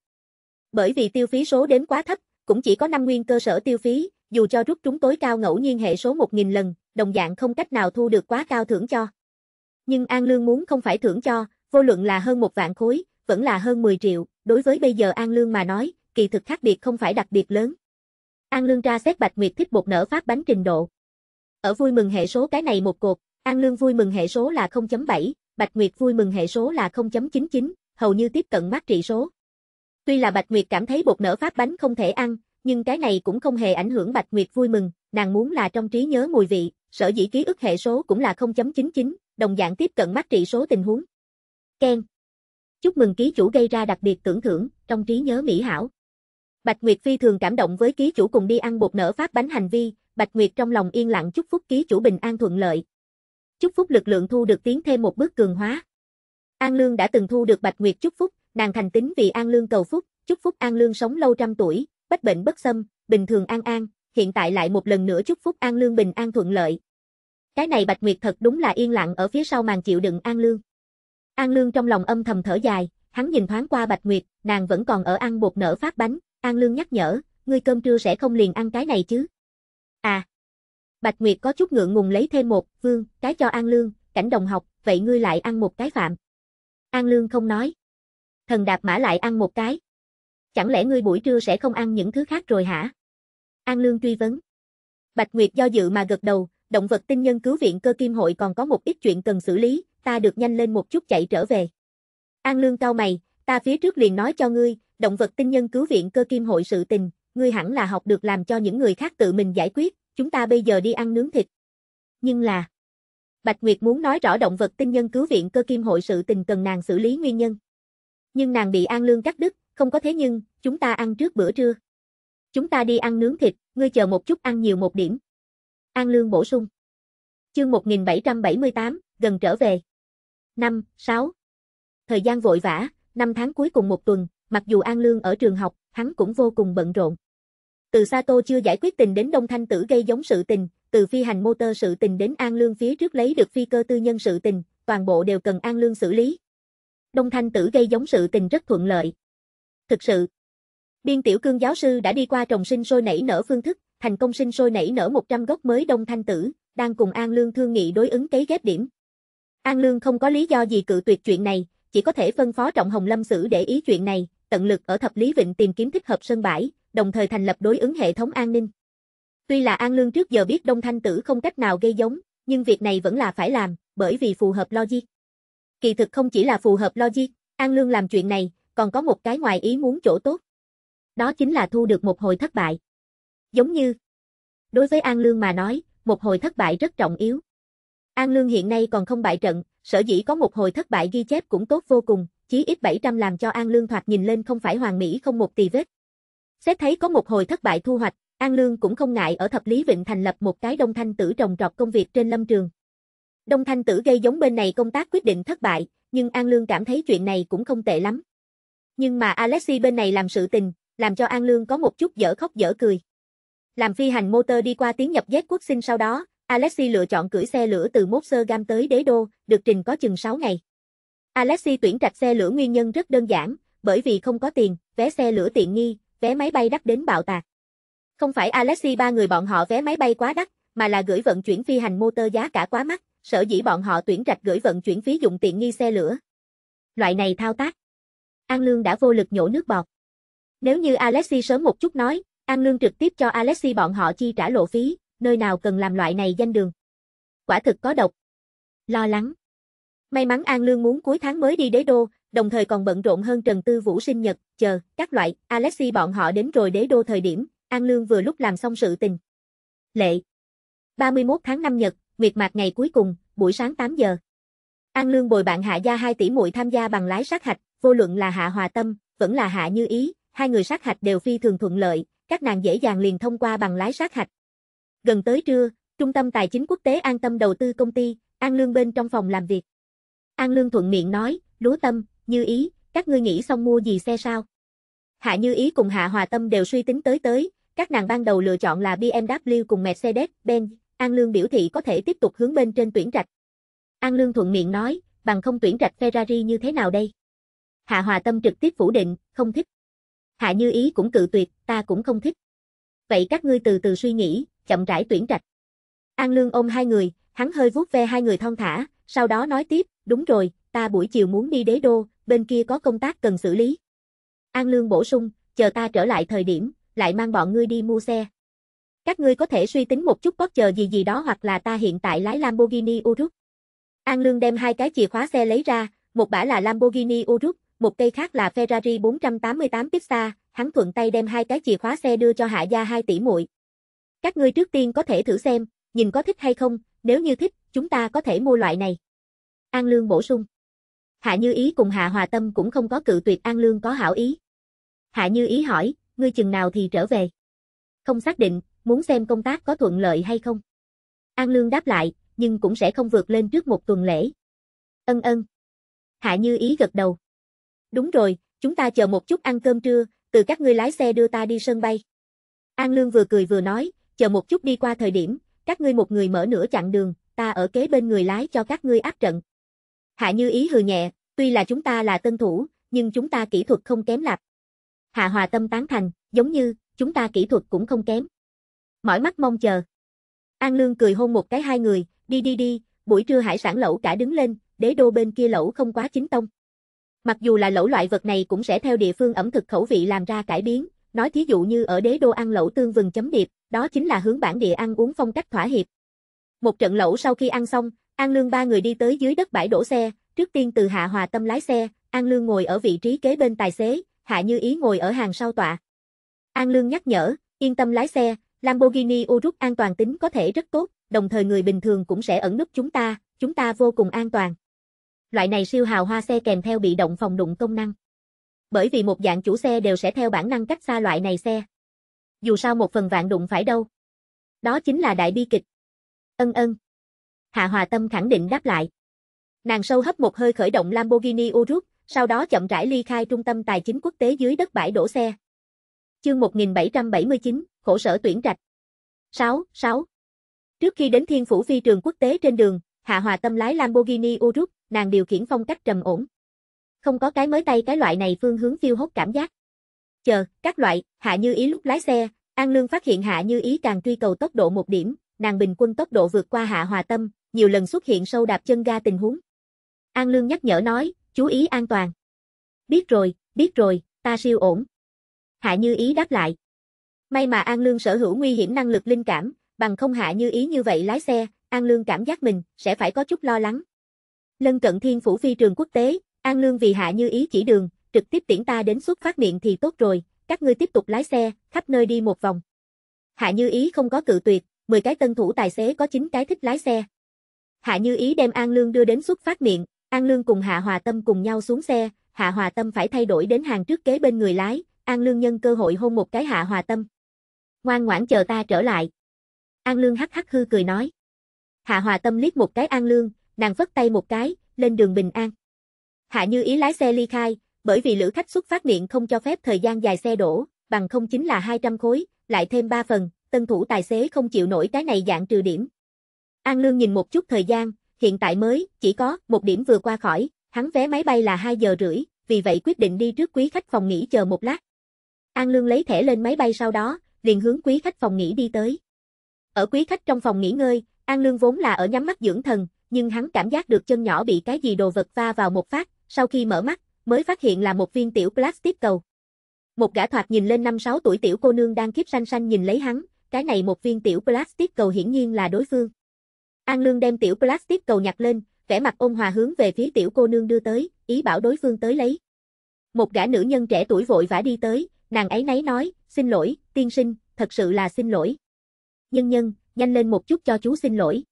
bởi vì tiêu phí số đếm quá thấp, cũng chỉ có 5 nguyên cơ sở tiêu phí, dù cho rút trúng tối cao ngẫu nhiên hệ số 1.000 lần, đồng dạng không cách nào thu được quá cao thưởng cho. Nhưng An Lương muốn không phải thưởng cho, vô luận là hơn một vạn khối, vẫn là hơn 10 triệu, đối với bây giờ An Lương mà nói, kỳ thực khác biệt không phải đặc biệt lớn. An Lương tra xét Bạch Nguyệt thích bột nở phát bánh trình độ. Ở vui mừng hệ số cái này một cột, An Lương vui mừng hệ số là 0.7, Bạch Nguyệt vui mừng hệ số là 0.99, hầu như tiếp cận mát trị số. Tuy là Bạch Nguyệt cảm thấy bột nở pháp bánh không thể ăn, nhưng cái này cũng không hề ảnh hưởng Bạch Nguyệt vui mừng, nàng muốn là trong trí nhớ mùi vị, sở dĩ ký ức hệ số cũng là 0.99, đồng dạng tiếp cận mắt trị số tình huống. Ken. Chúc mừng ký chủ gây ra đặc biệt tưởng thưởng, trong trí nhớ mỹ hảo. Bạch Nguyệt phi thường cảm động với ký chủ cùng đi ăn bột nở pháp bánh hành vi, Bạch Nguyệt trong lòng yên lặng chúc phúc ký chủ bình an thuận lợi. Chúc phúc lực lượng thu được tiến thêm một bước cường hóa. An Lương đã từng thu được Bạch Nguyệt chúc phúc, nàng thành tính vì An Lương cầu phúc, chúc phúc An Lương sống lâu trăm tuổi, bất bệnh bất xâm, bình thường an an, hiện tại lại một lần nữa chúc phúc An Lương bình an thuận lợi. Cái này Bạch Nguyệt thật đúng là yên lặng ở phía sau màn chịu đựng An Lương. An Lương trong lòng âm thầm thở dài, hắn nhìn thoáng qua Bạch Nguyệt, nàng vẫn còn ở ăn bột nở phát bánh, An Lương nhắc nhở, ngươi cơm trưa sẽ không liền ăn cái này chứ. À. Bạch Nguyệt có chút ngượng ngùng lấy thêm một, vương, cái cho An Lương, cảnh đồng học, vậy ngươi lại ăn một cái phạm. An Lương không nói, thần đạp mã lại ăn một cái. Chẳng lẽ ngươi buổi trưa sẽ không ăn những thứ khác rồi hả? An Lương truy vấn. Bạch Nguyệt do dự mà gật đầu, động vật tinh nhân cứu viện cơ kim hội còn có một ít chuyện cần xử lý, ta được nhanh lên một chút chạy trở về. An Lương cao mày, ta phía trước liền nói cho ngươi, động vật tinh nhân cứu viện cơ kim hội sự tình, ngươi hẳn là học được làm cho những người khác tự mình giải quyết, chúng ta bây giờ đi ăn nướng thịt. Nhưng là... Bạch Nguyệt muốn nói rõ động vật tinh nhân cứu viện cơ kim hội sự tình cần nàng xử lý nguyên nhân nhưng nàng bị An Lương cắt đứt, không có thế nhưng, chúng ta ăn trước bữa trưa. Chúng ta đi ăn nướng thịt, ngươi chờ một chút ăn nhiều một điểm. An Lương bổ sung. Chương 1778, gần trở về. Năm, sáu. Thời gian vội vã, năm tháng cuối cùng một tuần, mặc dù An Lương ở trường học, hắn cũng vô cùng bận rộn. Từ Sa Tô chưa giải quyết tình đến Đông Thanh Tử gây giống sự tình, từ phi hành motor sự tình đến An Lương phía trước lấy được phi cơ tư nhân sự tình, toàn bộ đều cần An Lương xử lý, Đông Thanh Tử gây giống sự tình rất thuận lợi. Thực sự, biên tiểu cương giáo sư đã đi qua trồng sinh sôi nảy nở phương thức, thành công sinh sôi nảy nở 100 gốc mới Đông Thanh Tử, đang cùng An Lương thương nghị đối ứng cấy ghép điểm. An Lương không có lý do gì cự tuyệt chuyện này, chỉ có thể phân phó Trọng Hồng Lâm xử để ý chuyện này, tận lực ở thập lý vịnh tìm kiếm thích hợp sân bãi, đồng thời thành lập đối ứng hệ thống an ninh. Tuy là An Lương trước giờ biết Đông Thanh Tử không cách nào gây giống, nhưng việc này vẫn là phải làm, bởi vì phù hợp logic kỳ thực không chỉ là phù hợp logic, An Lương làm chuyện này, còn có một cái ngoài ý muốn chỗ tốt. Đó chính là thu được một hồi thất bại. Giống như, đối với An Lương mà nói, một hồi thất bại rất trọng yếu. An Lương hiện nay còn không bại trận, sở dĩ có một hồi thất bại ghi chép cũng tốt vô cùng, chí ít 700 làm cho An Lương thoạt nhìn lên không phải hoàng mỹ không một tì vết. Xét thấy có một hồi thất bại thu hoạch, An Lương cũng không ngại ở thập lý vịnh thành lập một cái đông thanh tử trồng trọt công việc trên lâm trường. Đông Thanh Tử gây giống bên này công tác quyết định thất bại, nhưng An Lương cảm thấy chuyện này cũng không tệ lắm. Nhưng mà Alexi bên này làm sự tình, làm cho An Lương có một chút dở khóc dở cười. Làm phi hành motor đi qua tiếng nhập Z quốc sinh sau đó, Alexi lựa chọn cưỡi xe lửa từ Mốt Sơ Gam tới Đế Đô, được trình có chừng 6 ngày. Alexi tuyển trạch xe lửa nguyên nhân rất đơn giản, bởi vì không có tiền, vé xe lửa tiện nghi, vé máy bay đắt đến bạo tạc. Không phải Alexi ba người bọn họ vé máy bay quá đắt, mà là gửi vận chuyển phi hành motor giá cả quá mắc, sở dĩ bọn họ tuyển trạch gửi vận chuyển phí dụng tiện nghi xe lửa. Loại này thao tác. An Lương đã vô lực nhổ nước bọt. Nếu như Alexi sớm một chút nói, An Lương trực tiếp cho Alexi bọn họ chi trả lộ phí, nơi nào cần làm loại này danh đường. Quả thực có độc. Lo lắng. May mắn An Lương muốn cuối tháng mới đi đế đô, đồng thời còn bận rộn hơn Trần Tư Vũ sinh nhật, chờ, các loại, Alexi bọn họ đến rồi đế đô thời điểm, An Lương vừa lúc làm xong sự tình. Lệ 31 tháng 5 nhật, Nguyệt mạc ngày cuối cùng, buổi sáng 8 giờ. An Lương bồi bạn Hạ Gia 2 tỷ muội tham gia bằng lái sát hạch, vô luận là Hạ Hòa Tâm, vẫn là Hạ Như Ý, hai người sát hạch đều phi thường thuận lợi, các nàng dễ dàng liền thông qua bằng lái sát hạch. Gần tới trưa, Trung tâm Tài chính Quốc tế An Tâm đầu tư công ty, An Lương bên trong phòng làm việc. An Lương thuận miệng nói, Lúa Tâm, Như Ý, các ngươi nghĩ xong mua gì xe sao? Hạ Như Ý cùng Hạ Hòa Tâm đều suy tính tới tới, các nàng ban đầu lựa chọn là BMW cùng Mercedes-Benz, An Lương biểu thị có thể tiếp tục hướng bên trên tuyển trạch. An Lương thuận miệng nói, bằng không tuyển trạch Ferrari như thế nào đây? Hạ Hòa Tâm trực tiếp phủ định, không thích. Hạ Như Ý cũng cự tuyệt, ta cũng không thích. Vậy các ngươi từ từ suy nghĩ, chậm rãi tuyển trạch. An Lương ôm hai người, hắn hơi vuốt ve hai người thon thả, sau đó nói tiếp, đúng rồi, ta buổi chiều muốn đi đế đô, bên kia có công tác cần xử lý. An Lương bổ sung, chờ ta trở lại thời điểm, lại mang bọn ngươi đi mua xe. Các ngươi có thể suy tính một chút bất chờ gì gì đó hoặc là ta hiện tại lái Lamborghini Urus. An Lương đem hai cái chìa khóa xe lấy ra, một bả là Lamborghini Urus, một cây khác là Ferrari 488 Pizza, hắn thuận tay đem hai cái chìa khóa xe đưa cho Hạ Gia 2 tỷ muội. Các ngươi trước tiên có thể thử xem, nhìn có thích hay không, nếu như thích, chúng ta có thể mua loại này. An Lương bổ sung. Hạ Như Ý cùng Hạ Hòa Tâm cũng không có cự tuyệt An Lương có hảo ý. Hạ Như Ý hỏi, ngươi chừng nào thì trở về? Không xác định, muốn xem công tác có thuận lợi hay không. An Lương đáp lại, nhưng cũng sẽ không vượt lên trước một tuần lễ. Ân ân. Hạ Như ý gật đầu. Đúng rồi, chúng ta chờ một chút ăn cơm trưa, từ các ngươi lái xe đưa ta đi sân bay. An Lương vừa cười vừa nói, chờ một chút đi qua thời điểm, các ngươi một người mở nửa chặng đường, ta ở kế bên người lái cho các ngươi áp trận. Hạ Như ý hừ nhẹ, tuy là chúng ta là tân thủ, nhưng chúng ta kỹ thuật không kém lạp. Hạ Hòa Tâm tán thành, giống như, chúng ta kỹ thuật cũng không kém mỏi mắt mong chờ. An Lương cười hôn một cái hai người, đi đi đi, buổi trưa hải sản lẩu cả đứng lên, đế đô bên kia lẩu không quá chính tông. Mặc dù là lẩu loại vật này cũng sẽ theo địa phương ẩm thực khẩu vị làm ra cải biến, nói thí dụ như ở đế đô ăn lẩu tương vừng chấm điệp, đó chính là hướng bản địa ăn uống phong cách thỏa hiệp. Một trận lẩu sau khi ăn xong, An Lương ba người đi tới dưới đất bãi đổ xe, trước tiên từ Hạ Hòa Tâm lái xe, An Lương ngồi ở vị trí kế bên tài xế, Hạ Như Ý ngồi ở hàng sau tọa. An Lương nhắc nhở, yên tâm lái xe, Lamborghini Urus an toàn tính có thể rất tốt, đồng thời người bình thường cũng sẽ ẩn núp chúng ta, chúng ta vô cùng an toàn. Loại này siêu hào hoa xe kèm theo bị động phòng đụng công năng. Bởi vì một dạng chủ xe đều sẽ theo bản năng cách xa loại này xe. Dù sao một phần vạn đụng phải đâu. Đó chính là đại bi kịch. Ân ân. Hạ Hòa Tâm khẳng định đáp lại. Nàng sâu hấp một hơi khởi động Lamborghini Urus, sau đó chậm rãi ly khai trung tâm tài chính quốc tế dưới đất bãi đổ xe, Chương 1779, khổ sở tuyển trạch. 6. 6. Trước khi đến Thiên Phủ Phi trường quốc tế trên đường, Hạ Hòa Tâm lái Lamborghini Urus, nàng điều khiển phong cách trầm ổn. Không có cái mới tay cái loại này phương hướng phiêu hốt cảm giác. Chờ, các loại, Hạ Như Ý lúc lái xe, An Lương phát hiện Hạ Như Ý càng truy cầu tốc độ một điểm, nàng bình quân tốc độ vượt qua Hạ Hòa Tâm, nhiều lần xuất hiện sâu đạp chân ga tình huống. An Lương nhắc nhở nói, chú ý an toàn. Biết rồi, biết rồi, ta siêu ổn. Hạ Như Ý đáp lại. May mà An Lương sở hữu nguy hiểm năng lực linh cảm, bằng không Hạ Như Ý như vậy lái xe, An Lương cảm giác mình sẽ phải có chút lo lắng. Lân cận thiên phủ phi trường quốc tế, An Lương vì Hạ Như Ý chỉ đường, trực tiếp tiễn ta đến xuất phát miệng thì tốt rồi, các ngươi tiếp tục lái xe, khắp nơi đi một vòng. Hạ Như Ý không có cự tuyệt, 10 cái tân thủ tài xế có 9 cái thích lái xe. Hạ Như Ý đem An Lương đưa đến xuất phát miệng, An Lương cùng Hạ Hòa Tâm cùng nhau xuống xe, Hạ Hòa Tâm phải thay đổi đến hàng trước kế bên người lái, An Lương nhân cơ hội hôn một cái hạ hòa tâm. Ngoan ngoãn chờ ta trở lại. An Lương hắc hắc hư cười nói. Hạ hòa tâm liếc một cái An Lương, nàng vất tay một cái, lên đường bình an. Hạ như ý lái xe ly khai, bởi vì lữ khách xuất phát miệng không cho phép thời gian dài xe đổ, bằng không chính là 200 khối, lại thêm 3 phần, tân thủ tài xế không chịu nổi cái này dạng trừ điểm. An Lương nhìn một chút thời gian, hiện tại mới, chỉ có, một điểm vừa qua khỏi, hắn vé máy bay là 2 giờ rưỡi, vì vậy quyết định đi trước quý khách phòng nghỉ chờ một lát. An Lương lấy thẻ lên máy bay sau đó, liền hướng quý khách phòng nghỉ đi tới. Ở quý khách trong phòng nghỉ ngơi, An Lương vốn là ở nhắm mắt dưỡng thần, nhưng hắn cảm giác được chân nhỏ bị cái gì đồ vật va vào một phát, sau khi mở mắt, mới phát hiện là một viên tiểu plastic cầu. Một gã thoạt nhìn lên 5-6 tuổi tiểu cô nương đang kiếp xanh xanh nhìn lấy hắn, cái này một viên tiểu plastic cầu hiển nhiên là đối phương. An Lương đem tiểu plastic cầu nhặt lên, vẻ mặt ôn hòa hướng về phía tiểu cô nương đưa tới, ý bảo đối phương tới lấy. Một gã nữ nhân trẻ tuổi vội vã đi tới, Nàng ấy nấy nói, xin lỗi, tiên sinh, thật sự là xin lỗi. Nhân nhân, nhanh lên một chút cho chú xin lỗi.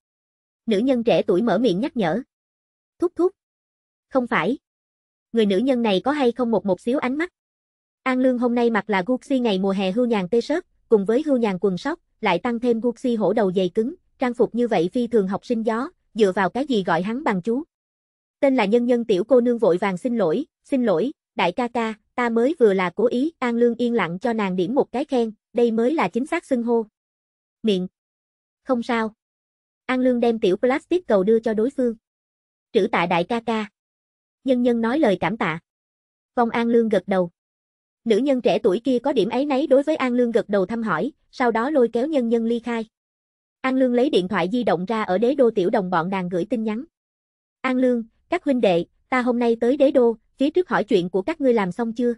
Nữ nhân trẻ tuổi mở miệng nhắc nhở. Thúc thúc. Không phải. Người nữ nhân này có hay không một một xíu ánh mắt. An Lương hôm nay mặc là Gucci ngày mùa hè hưu nhàn tê sớt, cùng với hưu nhàn quần sóc, lại tăng thêm Gucci hổ đầu dày cứng, trang phục như vậy phi thường học sinh gió, dựa vào cái gì gọi hắn bằng chú. Tên là nhân nhân tiểu cô nương vội vàng xin lỗi, xin lỗi, đại ca ca, ta mới vừa là cố ý, An Lương yên lặng cho nàng điểm một cái khen, đây mới là chính xác xưng hô. Miệng. Không sao. An Lương đem tiểu plastic cầu đưa cho đối phương. Trữ tại đại ca ca. Nhân nhân nói lời cảm tạ. Vong An Lương gật đầu. Nữ nhân trẻ tuổi kia có điểm ấy nấy đối với An Lương gật đầu thăm hỏi, sau đó lôi kéo nhân nhân ly khai. An Lương lấy điện thoại di động ra ở đế đô tiểu đồng bọn đàn gửi tin nhắn. An Lương, các huynh đệ, ta hôm nay tới đế đô, phía trước hỏi chuyện của các ngươi làm xong chưa?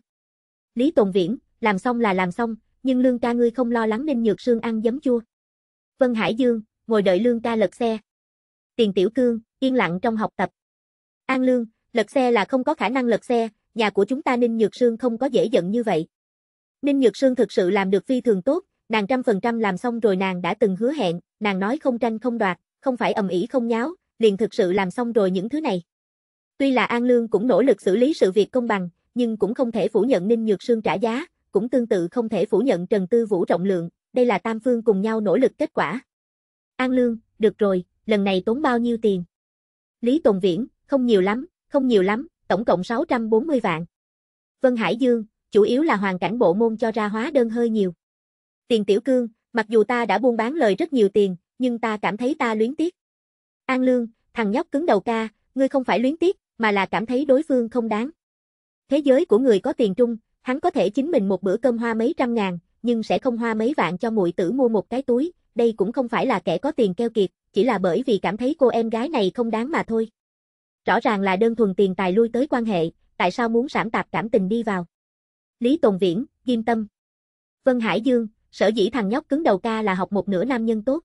Lý Tồn Viễn, làm xong là làm xong, nhưng lương ca ngươi không lo lắng nên nhược sương ăn giấm chua. Vân Hải Dương, ngồi đợi lương ca lật xe. Tiền Tiểu Cương, yên lặng trong học tập. An Lương, lật xe là không có khả năng lật xe, nhà của chúng ta Ninh Nhược Sương không có dễ giận như vậy. Ninh Nhược Sương thực sự làm được phi thường tốt, nàng trăm phần trăm làm xong rồi nàng đã từng hứa hẹn, nàng nói không tranh không đoạt, không phải ầm ĩ không nháo, liền thực sự làm xong rồi những thứ này. Tuy là An Lương cũng nỗ lực xử lý sự việc công bằng, nhưng cũng không thể phủ nhận Ninh Nhược Sương trả giá, cũng tương tự không thể phủ nhận Trần Tư Vũ trọng lượng, đây là tam phương cùng nhau nỗ lực kết quả. An Lương, được rồi, lần này tốn bao nhiêu tiền? Lý Tồn Viễn, không nhiều lắm, không nhiều lắm, tổng cộng 640 vạn. Vân Hải Dương, chủ yếu là hoàn cảnh bộ môn cho ra hóa đơn hơi nhiều. Tiền Tiểu Cương, mặc dù ta đã buôn bán lời rất nhiều tiền, nhưng ta cảm thấy ta luyến tiếc. An Lương, thằng nhóc cứng đầu ca, ngươi không phải luyến tiếc, mà là cảm thấy đối phương không đáng. Thế giới của người có tiền trung, hắn có thể chính mình một bữa cơm hoa mấy trăm ngàn, nhưng sẽ không hoa mấy vạn cho muội tử mua một cái túi, đây cũng không phải là kẻ có tiền keo kiệt, chỉ là bởi vì cảm thấy cô em gái này không đáng mà thôi. Rõ ràng là đơn thuần tiền tài lui tới quan hệ, tại sao muốn sảm tạp cảm tình đi vào. Lý Tồn Viễn, Kim Tâm Vân Hải Dương, sở dĩ thằng nhóc cứng đầu ca là học một nửa nam nhân tốt.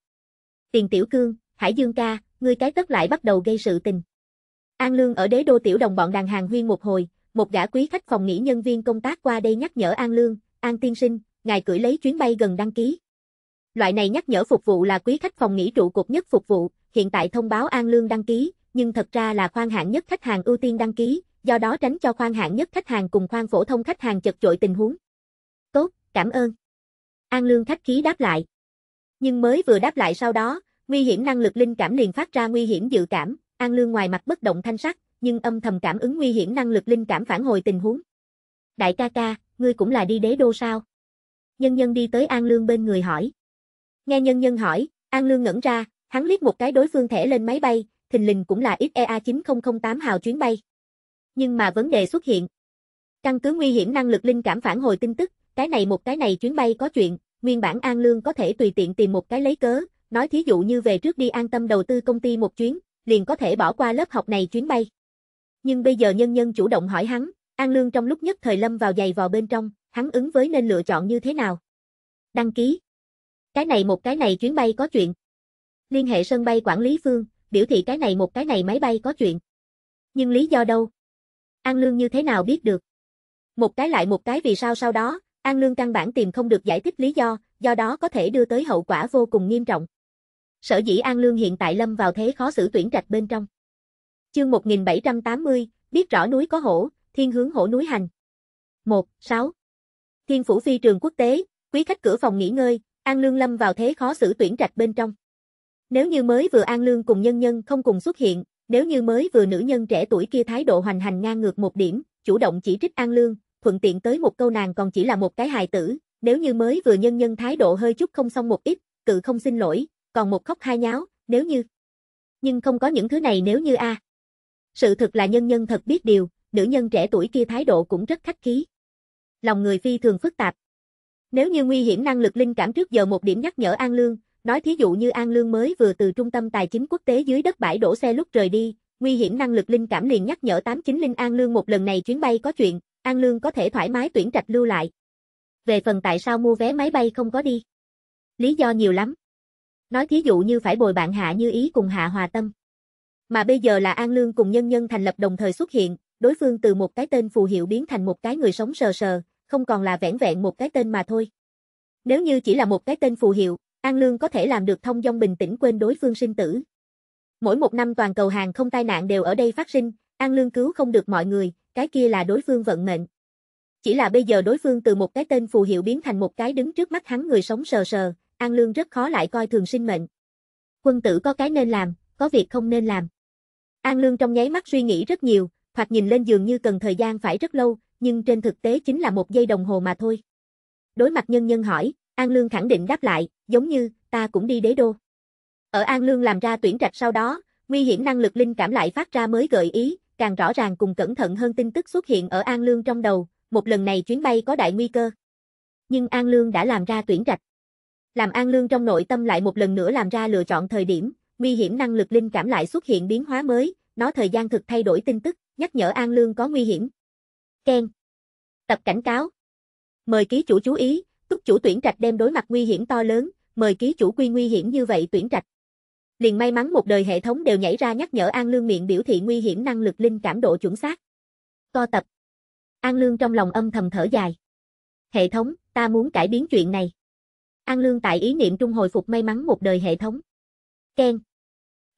Tiền Tiểu Cương, Hải Dương ca, ngươi cái tất lại bắt đầu gây sự tình. An Lương ở đế đô tiểu đồng bọn đàn hàng huyên một hồi, một gã quý khách phòng nghỉ nhân viên công tác qua đây nhắc nhở An Lương, An tiên sinh, ngài cưỡi lấy chuyến bay gần đăng ký. Loại này nhắc nhở phục vụ là quý khách phòng nghỉ trụ cột nhất phục vụ, hiện tại thông báo An Lương đăng ký, nhưng thật ra là khoan hạng nhất khách hàng ưu tiên đăng ký, do đó tránh cho khoan hạng nhất khách hàng cùng khoan phổ thông khách hàng chật chội tình huống. Tốt, cảm ơn. An Lương khách khí đáp lại. Nhưng mới vừa đáp lại sau đó, nguy hiểm năng lực linh cảm liền phát ra nguy hiểm dự cảm, An Lương ngoài mặt bất động thanh sắc, nhưng âm thầm cảm ứng nguy hiểm năng lực linh cảm phản hồi tình huống. Đại ca ca, ngươi cũng là đi đế đô sao? Nhân nhân đi tới An Lương bên người hỏi. Nghe nhân nhân hỏi, An Lương ngẩn ra, hắn liếc một cái đối phương thẻ lên máy bay, thình lình cũng là XEA9008 hào chuyến bay. Nhưng mà vấn đề xuất hiện. Căn cứ nguy hiểm năng lực linh cảm phản hồi tin tức, cái này một cái này chuyến bay có chuyện, nguyên bản An Lương có thể tùy tiện tìm một cái lấy cớ, nói thí dụ như về trước đi an tâm đầu tư công ty một chuyến, liền có thể bỏ qua lớp học này chuyến bay. Nhưng bây giờ nhân nhân chủ động hỏi hắn, An Lương trong lúc nhất thời lâm vào giày vò bên trong, hắn ứng với nên lựa chọn như thế nào. Đăng ký. Cái này một cái này chuyến bay có chuyện. Liên hệ sân bay quản lý phương, biểu thị cái này một cái này máy bay có chuyện. Nhưng lý do đâu? An Lương như thế nào biết được? Một cái lại một cái vì sao sau đó, An Lương căn bản tìm không được giải thích lý do, do đó có thể đưa tới hậu quả vô cùng nghiêm trọng sở dĩ An Lương hiện tại lâm vào thế khó xử tuyển trạch bên trong. Chương 1780, biết rõ núi có hổ, thiên hướng hổ núi hành. 1. 6. Thiên phủ phi trường quốc tế, quý khách cửa phòng nghỉ ngơi, An Lương lâm vào thế khó xử tuyển trạch bên trong. Nếu như mới vừa An Lương cùng nhân nhân không cùng xuất hiện, nếu như mới vừa nữ nhân trẻ tuổi kia thái độ hoành hành ngang ngược một điểm, chủ động chỉ trích An Lương, thuận tiện tới một câu nàng còn chỉ là một cái hài tử, nếu như mới vừa nhân nhân thái độ hơi chút không xong một ít, cự không xin lỗi, còn một khóc hai nháo, nếu như. Nhưng không có những thứ này nếu như a. Sự thật là nhân nhân thật biết điều, nữ nhân trẻ tuổi kia thái độ cũng rất khách khí. Lòng người phi thường phức tạp. Nếu như nguy hiểm năng lực linh cảm trước giờ một điểm nhắc nhở An Lương, nói thí dụ như An Lương mới vừa từ trung tâm tài chính quốc tế dưới đất bãi đổ xe lúc rời đi, nguy hiểm năng lực linh cảm liền nhắc nhở 89 linh An Lương một lần này chuyến bay có chuyện, An Lương có thể thoải mái tuyển trạch lưu lại. Về phần tại sao mua vé máy bay không có đi? Lý do nhiều lắm. Nói thí dụ như phải bồi bạn Hạ Như Ý cùng Hạ Hòa Tâm. Mà bây giờ là An Lương cùng Nhân Nhân thành lập đồng thời xuất hiện, đối phương từ một cái tên phù hiệu biến thành một cái người sống sờ sờ, không còn là vẻn vẹn một cái tên mà thôi. Nếu như chỉ là một cái tên phù hiệu, An Lương có thể làm được thông dong bình tĩnh quên đối phương sinh tử. Mỗi một năm toàn cầu hàng không tai nạn đều ở đây phát sinh, An Lương cứu không được mọi người, cái kia là đối phương vận mệnh. Chỉ là bây giờ đối phương từ một cái tên phù hiệu biến thành một cái đứng trước mắt hắn người sống sờ sờ, An Lương rất khó lại coi thường sinh mệnh. Quân tử có cái nên làm, có việc không nên làm. An Lương trong nháy mắt suy nghĩ rất nhiều, hoặc nhìn lên giường như cần thời gian phải rất lâu, nhưng trên thực tế chính là một giây đồng hồ mà thôi. Đối mặt nhân nhân hỏi, An Lương khẳng định đáp lại, giống như, ta cũng đi đế đô. Ở An Lương làm ra tuyển trạch sau đó, nguy hiểm năng lực linh cảm lại phát ra mới gợi ý, càng rõ ràng cùng cẩn thận hơn tin tức xuất hiện ở An Lương trong đầu, một lần này chuyến bay có đại nguy cơ. Nhưng An Lương đã làm ra tuyển trạch làm An Lương trong nội tâm lại một lần nữa làm ra lựa chọn thời điểm, nguy hiểm năng lực linh cảm lại xuất hiện biến hóa mới, nó thời gian thực thay đổi tin tức, nhắc nhở An Lương có nguy hiểm. Ken. Tập cảnh cáo. Mời ký chủ chú ý, túc chủ tuyển trạch đem đối mặt nguy hiểm to lớn, mời ký chủ quy nguy hiểm như vậy tuyển trạch. Liền may mắn một đời hệ thống đều nhảy ra nhắc nhở An Lương miệng biểu thị nguy hiểm năng lực linh cảm độ chuẩn xác. Co tập. An Lương trong lòng âm thầm thở dài. Hệ thống, ta muốn cải biến chuyện này. An Lương tại ý niệm trung hồi phục may mắn một đời hệ thống. Ken.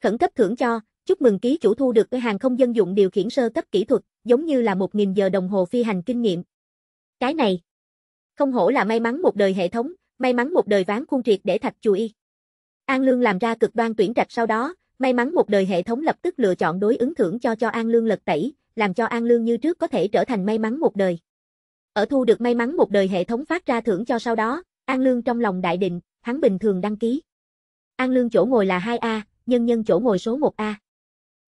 Khẩn cấp thưởng cho, chúc mừng ký chủ thu được cái hàng không dân dụng điều khiển sơ cấp kỹ thuật, giống như là 1.000 giờ đồng hồ phi hành kinh nghiệm. Cái này. Không hổ là may mắn một đời hệ thống, may mắn một đời ván khuôn triệt để thạch chùi. An Lương làm ra cực đoan tuyển trạch sau đó, may mắn một đời hệ thống lập tức lựa chọn đối ứng thưởng cho cho An Lương lật tẩy, làm cho An Lương như trước có thể trở thành may mắn một đời. Ở thu được may mắn một đời hệ thống phát ra thưởng cho sau đó, An Lương trong lòng đại định, hắn bình thường đăng ký. An Lương chỗ ngồi là 2A, nhân nhân chỗ ngồi số 1A.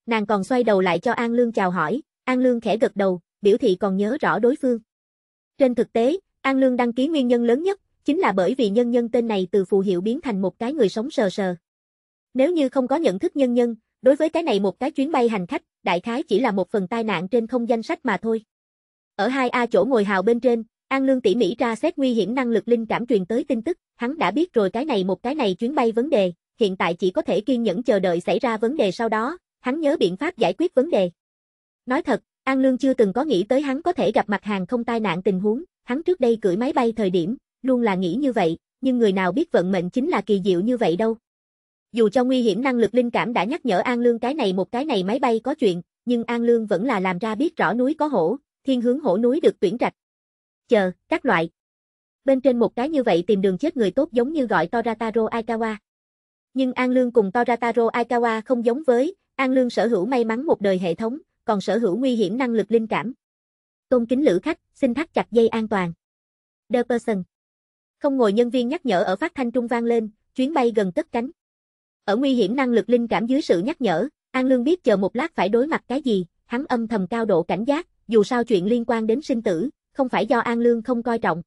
Nàng còn xoay đầu lại cho An Lương chào hỏi, An Lương khẽ gật đầu, biểu thị còn nhớ rõ đối phương. Trên thực tế, An Lương đăng ký nguyên nhân lớn nhất, chính là bởi vì nhân nhân tên này từ phù hiệu biến thành một cái người sống sờ sờ. Nếu như không có nhận thức nhân nhân, đối với cái này một cái chuyến bay hành khách, đại khái chỉ là một phần tai nạn trên không danh sách mà thôi. Ở 2A chỗ ngồi hào bên trên, An Lương tỉ mỉ ra xét nguy hiểm năng lực linh cảm truyền tới tin tức, hắn đã biết rồi cái này một cái này chuyến bay vấn đề, hiện tại chỉ có thể kiên nhẫn chờ đợi xảy ra vấn đề sau đó, hắn nhớ biện pháp giải quyết vấn đề. Nói thật, An Lương chưa từng có nghĩ tới hắn có thể gặp mặt hàng không tai nạn tình huống, hắn trước đây cưỡi máy bay thời điểm, luôn là nghĩ như vậy, nhưng người nào biết vận mệnh chính là kỳ diệu như vậy đâu. Dù cho nguy hiểm năng lực linh cảm đã nhắc nhở An Lương cái này một cái này máy bay có chuyện, nhưng An Lương vẫn là làm ra biết rõ núi có hổ, thiên hướng hổ núi được tuyển trạch, chờ, các loại. Bên trên một cái như vậy tìm đường chết người tốt giống như gọi Torataro Aikawa. Nhưng An Lương cùng Torataro Aikawa không giống với, An Lương sở hữu may mắn một đời hệ thống, còn sở hữu nguy hiểm năng lực linh cảm. Tôn kính lữ khách, xin thắt chặt dây an toàn. The person. Không ngồi nhân viên nhắc nhở ở phát thanh trung vang lên, chuyến bay gần tất cánh. Ở nguy hiểm năng lực linh cảm dưới sự nhắc nhở, An Lương biết chờ một lát phải đối mặt cái gì, hắn âm thầm cao độ cảnh giác, dù sao chuyện liên quan đến sinh tử, không phải do An Lương không coi trọng.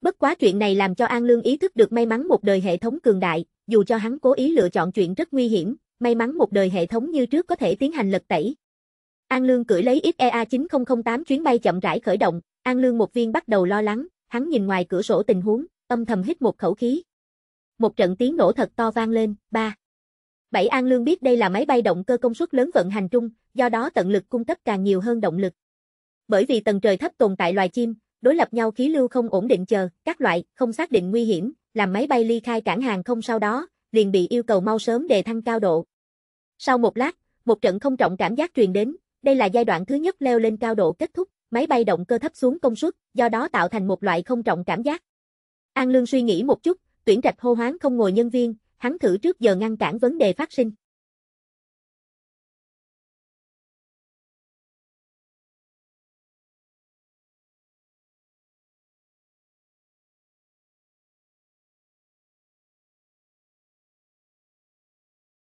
Bất quá chuyện này làm cho An Lương ý thức được may mắn một đời hệ thống cường đại, dù cho hắn cố ý lựa chọn chuyện rất nguy hiểm, may mắn một đời hệ thống như trước có thể tiến hành lật tẩy. An Lương cưỡi lấy XEA 9008 chuyến bay chậm rãi khởi động, An Lương một viên bắt đầu lo lắng, hắn nhìn ngoài cửa sổ tình huống, âm thầm hít một khẩu khí. Một trận tiếng nổ thật to vang lên, ba. Bảy An Lương biết đây là máy bay động cơ công suất lớn vận hành trung, do đó tận lực cung cấp càng nhiều hơn động lực. Bởi vì tầng trời thấp tồn tại loài chim, đối lập nhau khí lưu không ổn định chờ, các loại, không xác định nguy hiểm, làm máy bay ly khai cảng hàng không sau đó, liền bị yêu cầu mau sớm đề thăng cao độ. Sau một lát, một trận không trọng cảm giác truyền đến, đây là giai đoạn thứ nhất leo lên cao độ kết thúc, máy bay động cơ thấp xuống công suất, do đó tạo thành một loại không trọng cảm giác. An Lương suy nghĩ một chút, tuyển trạch hô hoán không ngồi nhân viên, hắn thử trước giờ ngăn cản vấn đề phát sinh.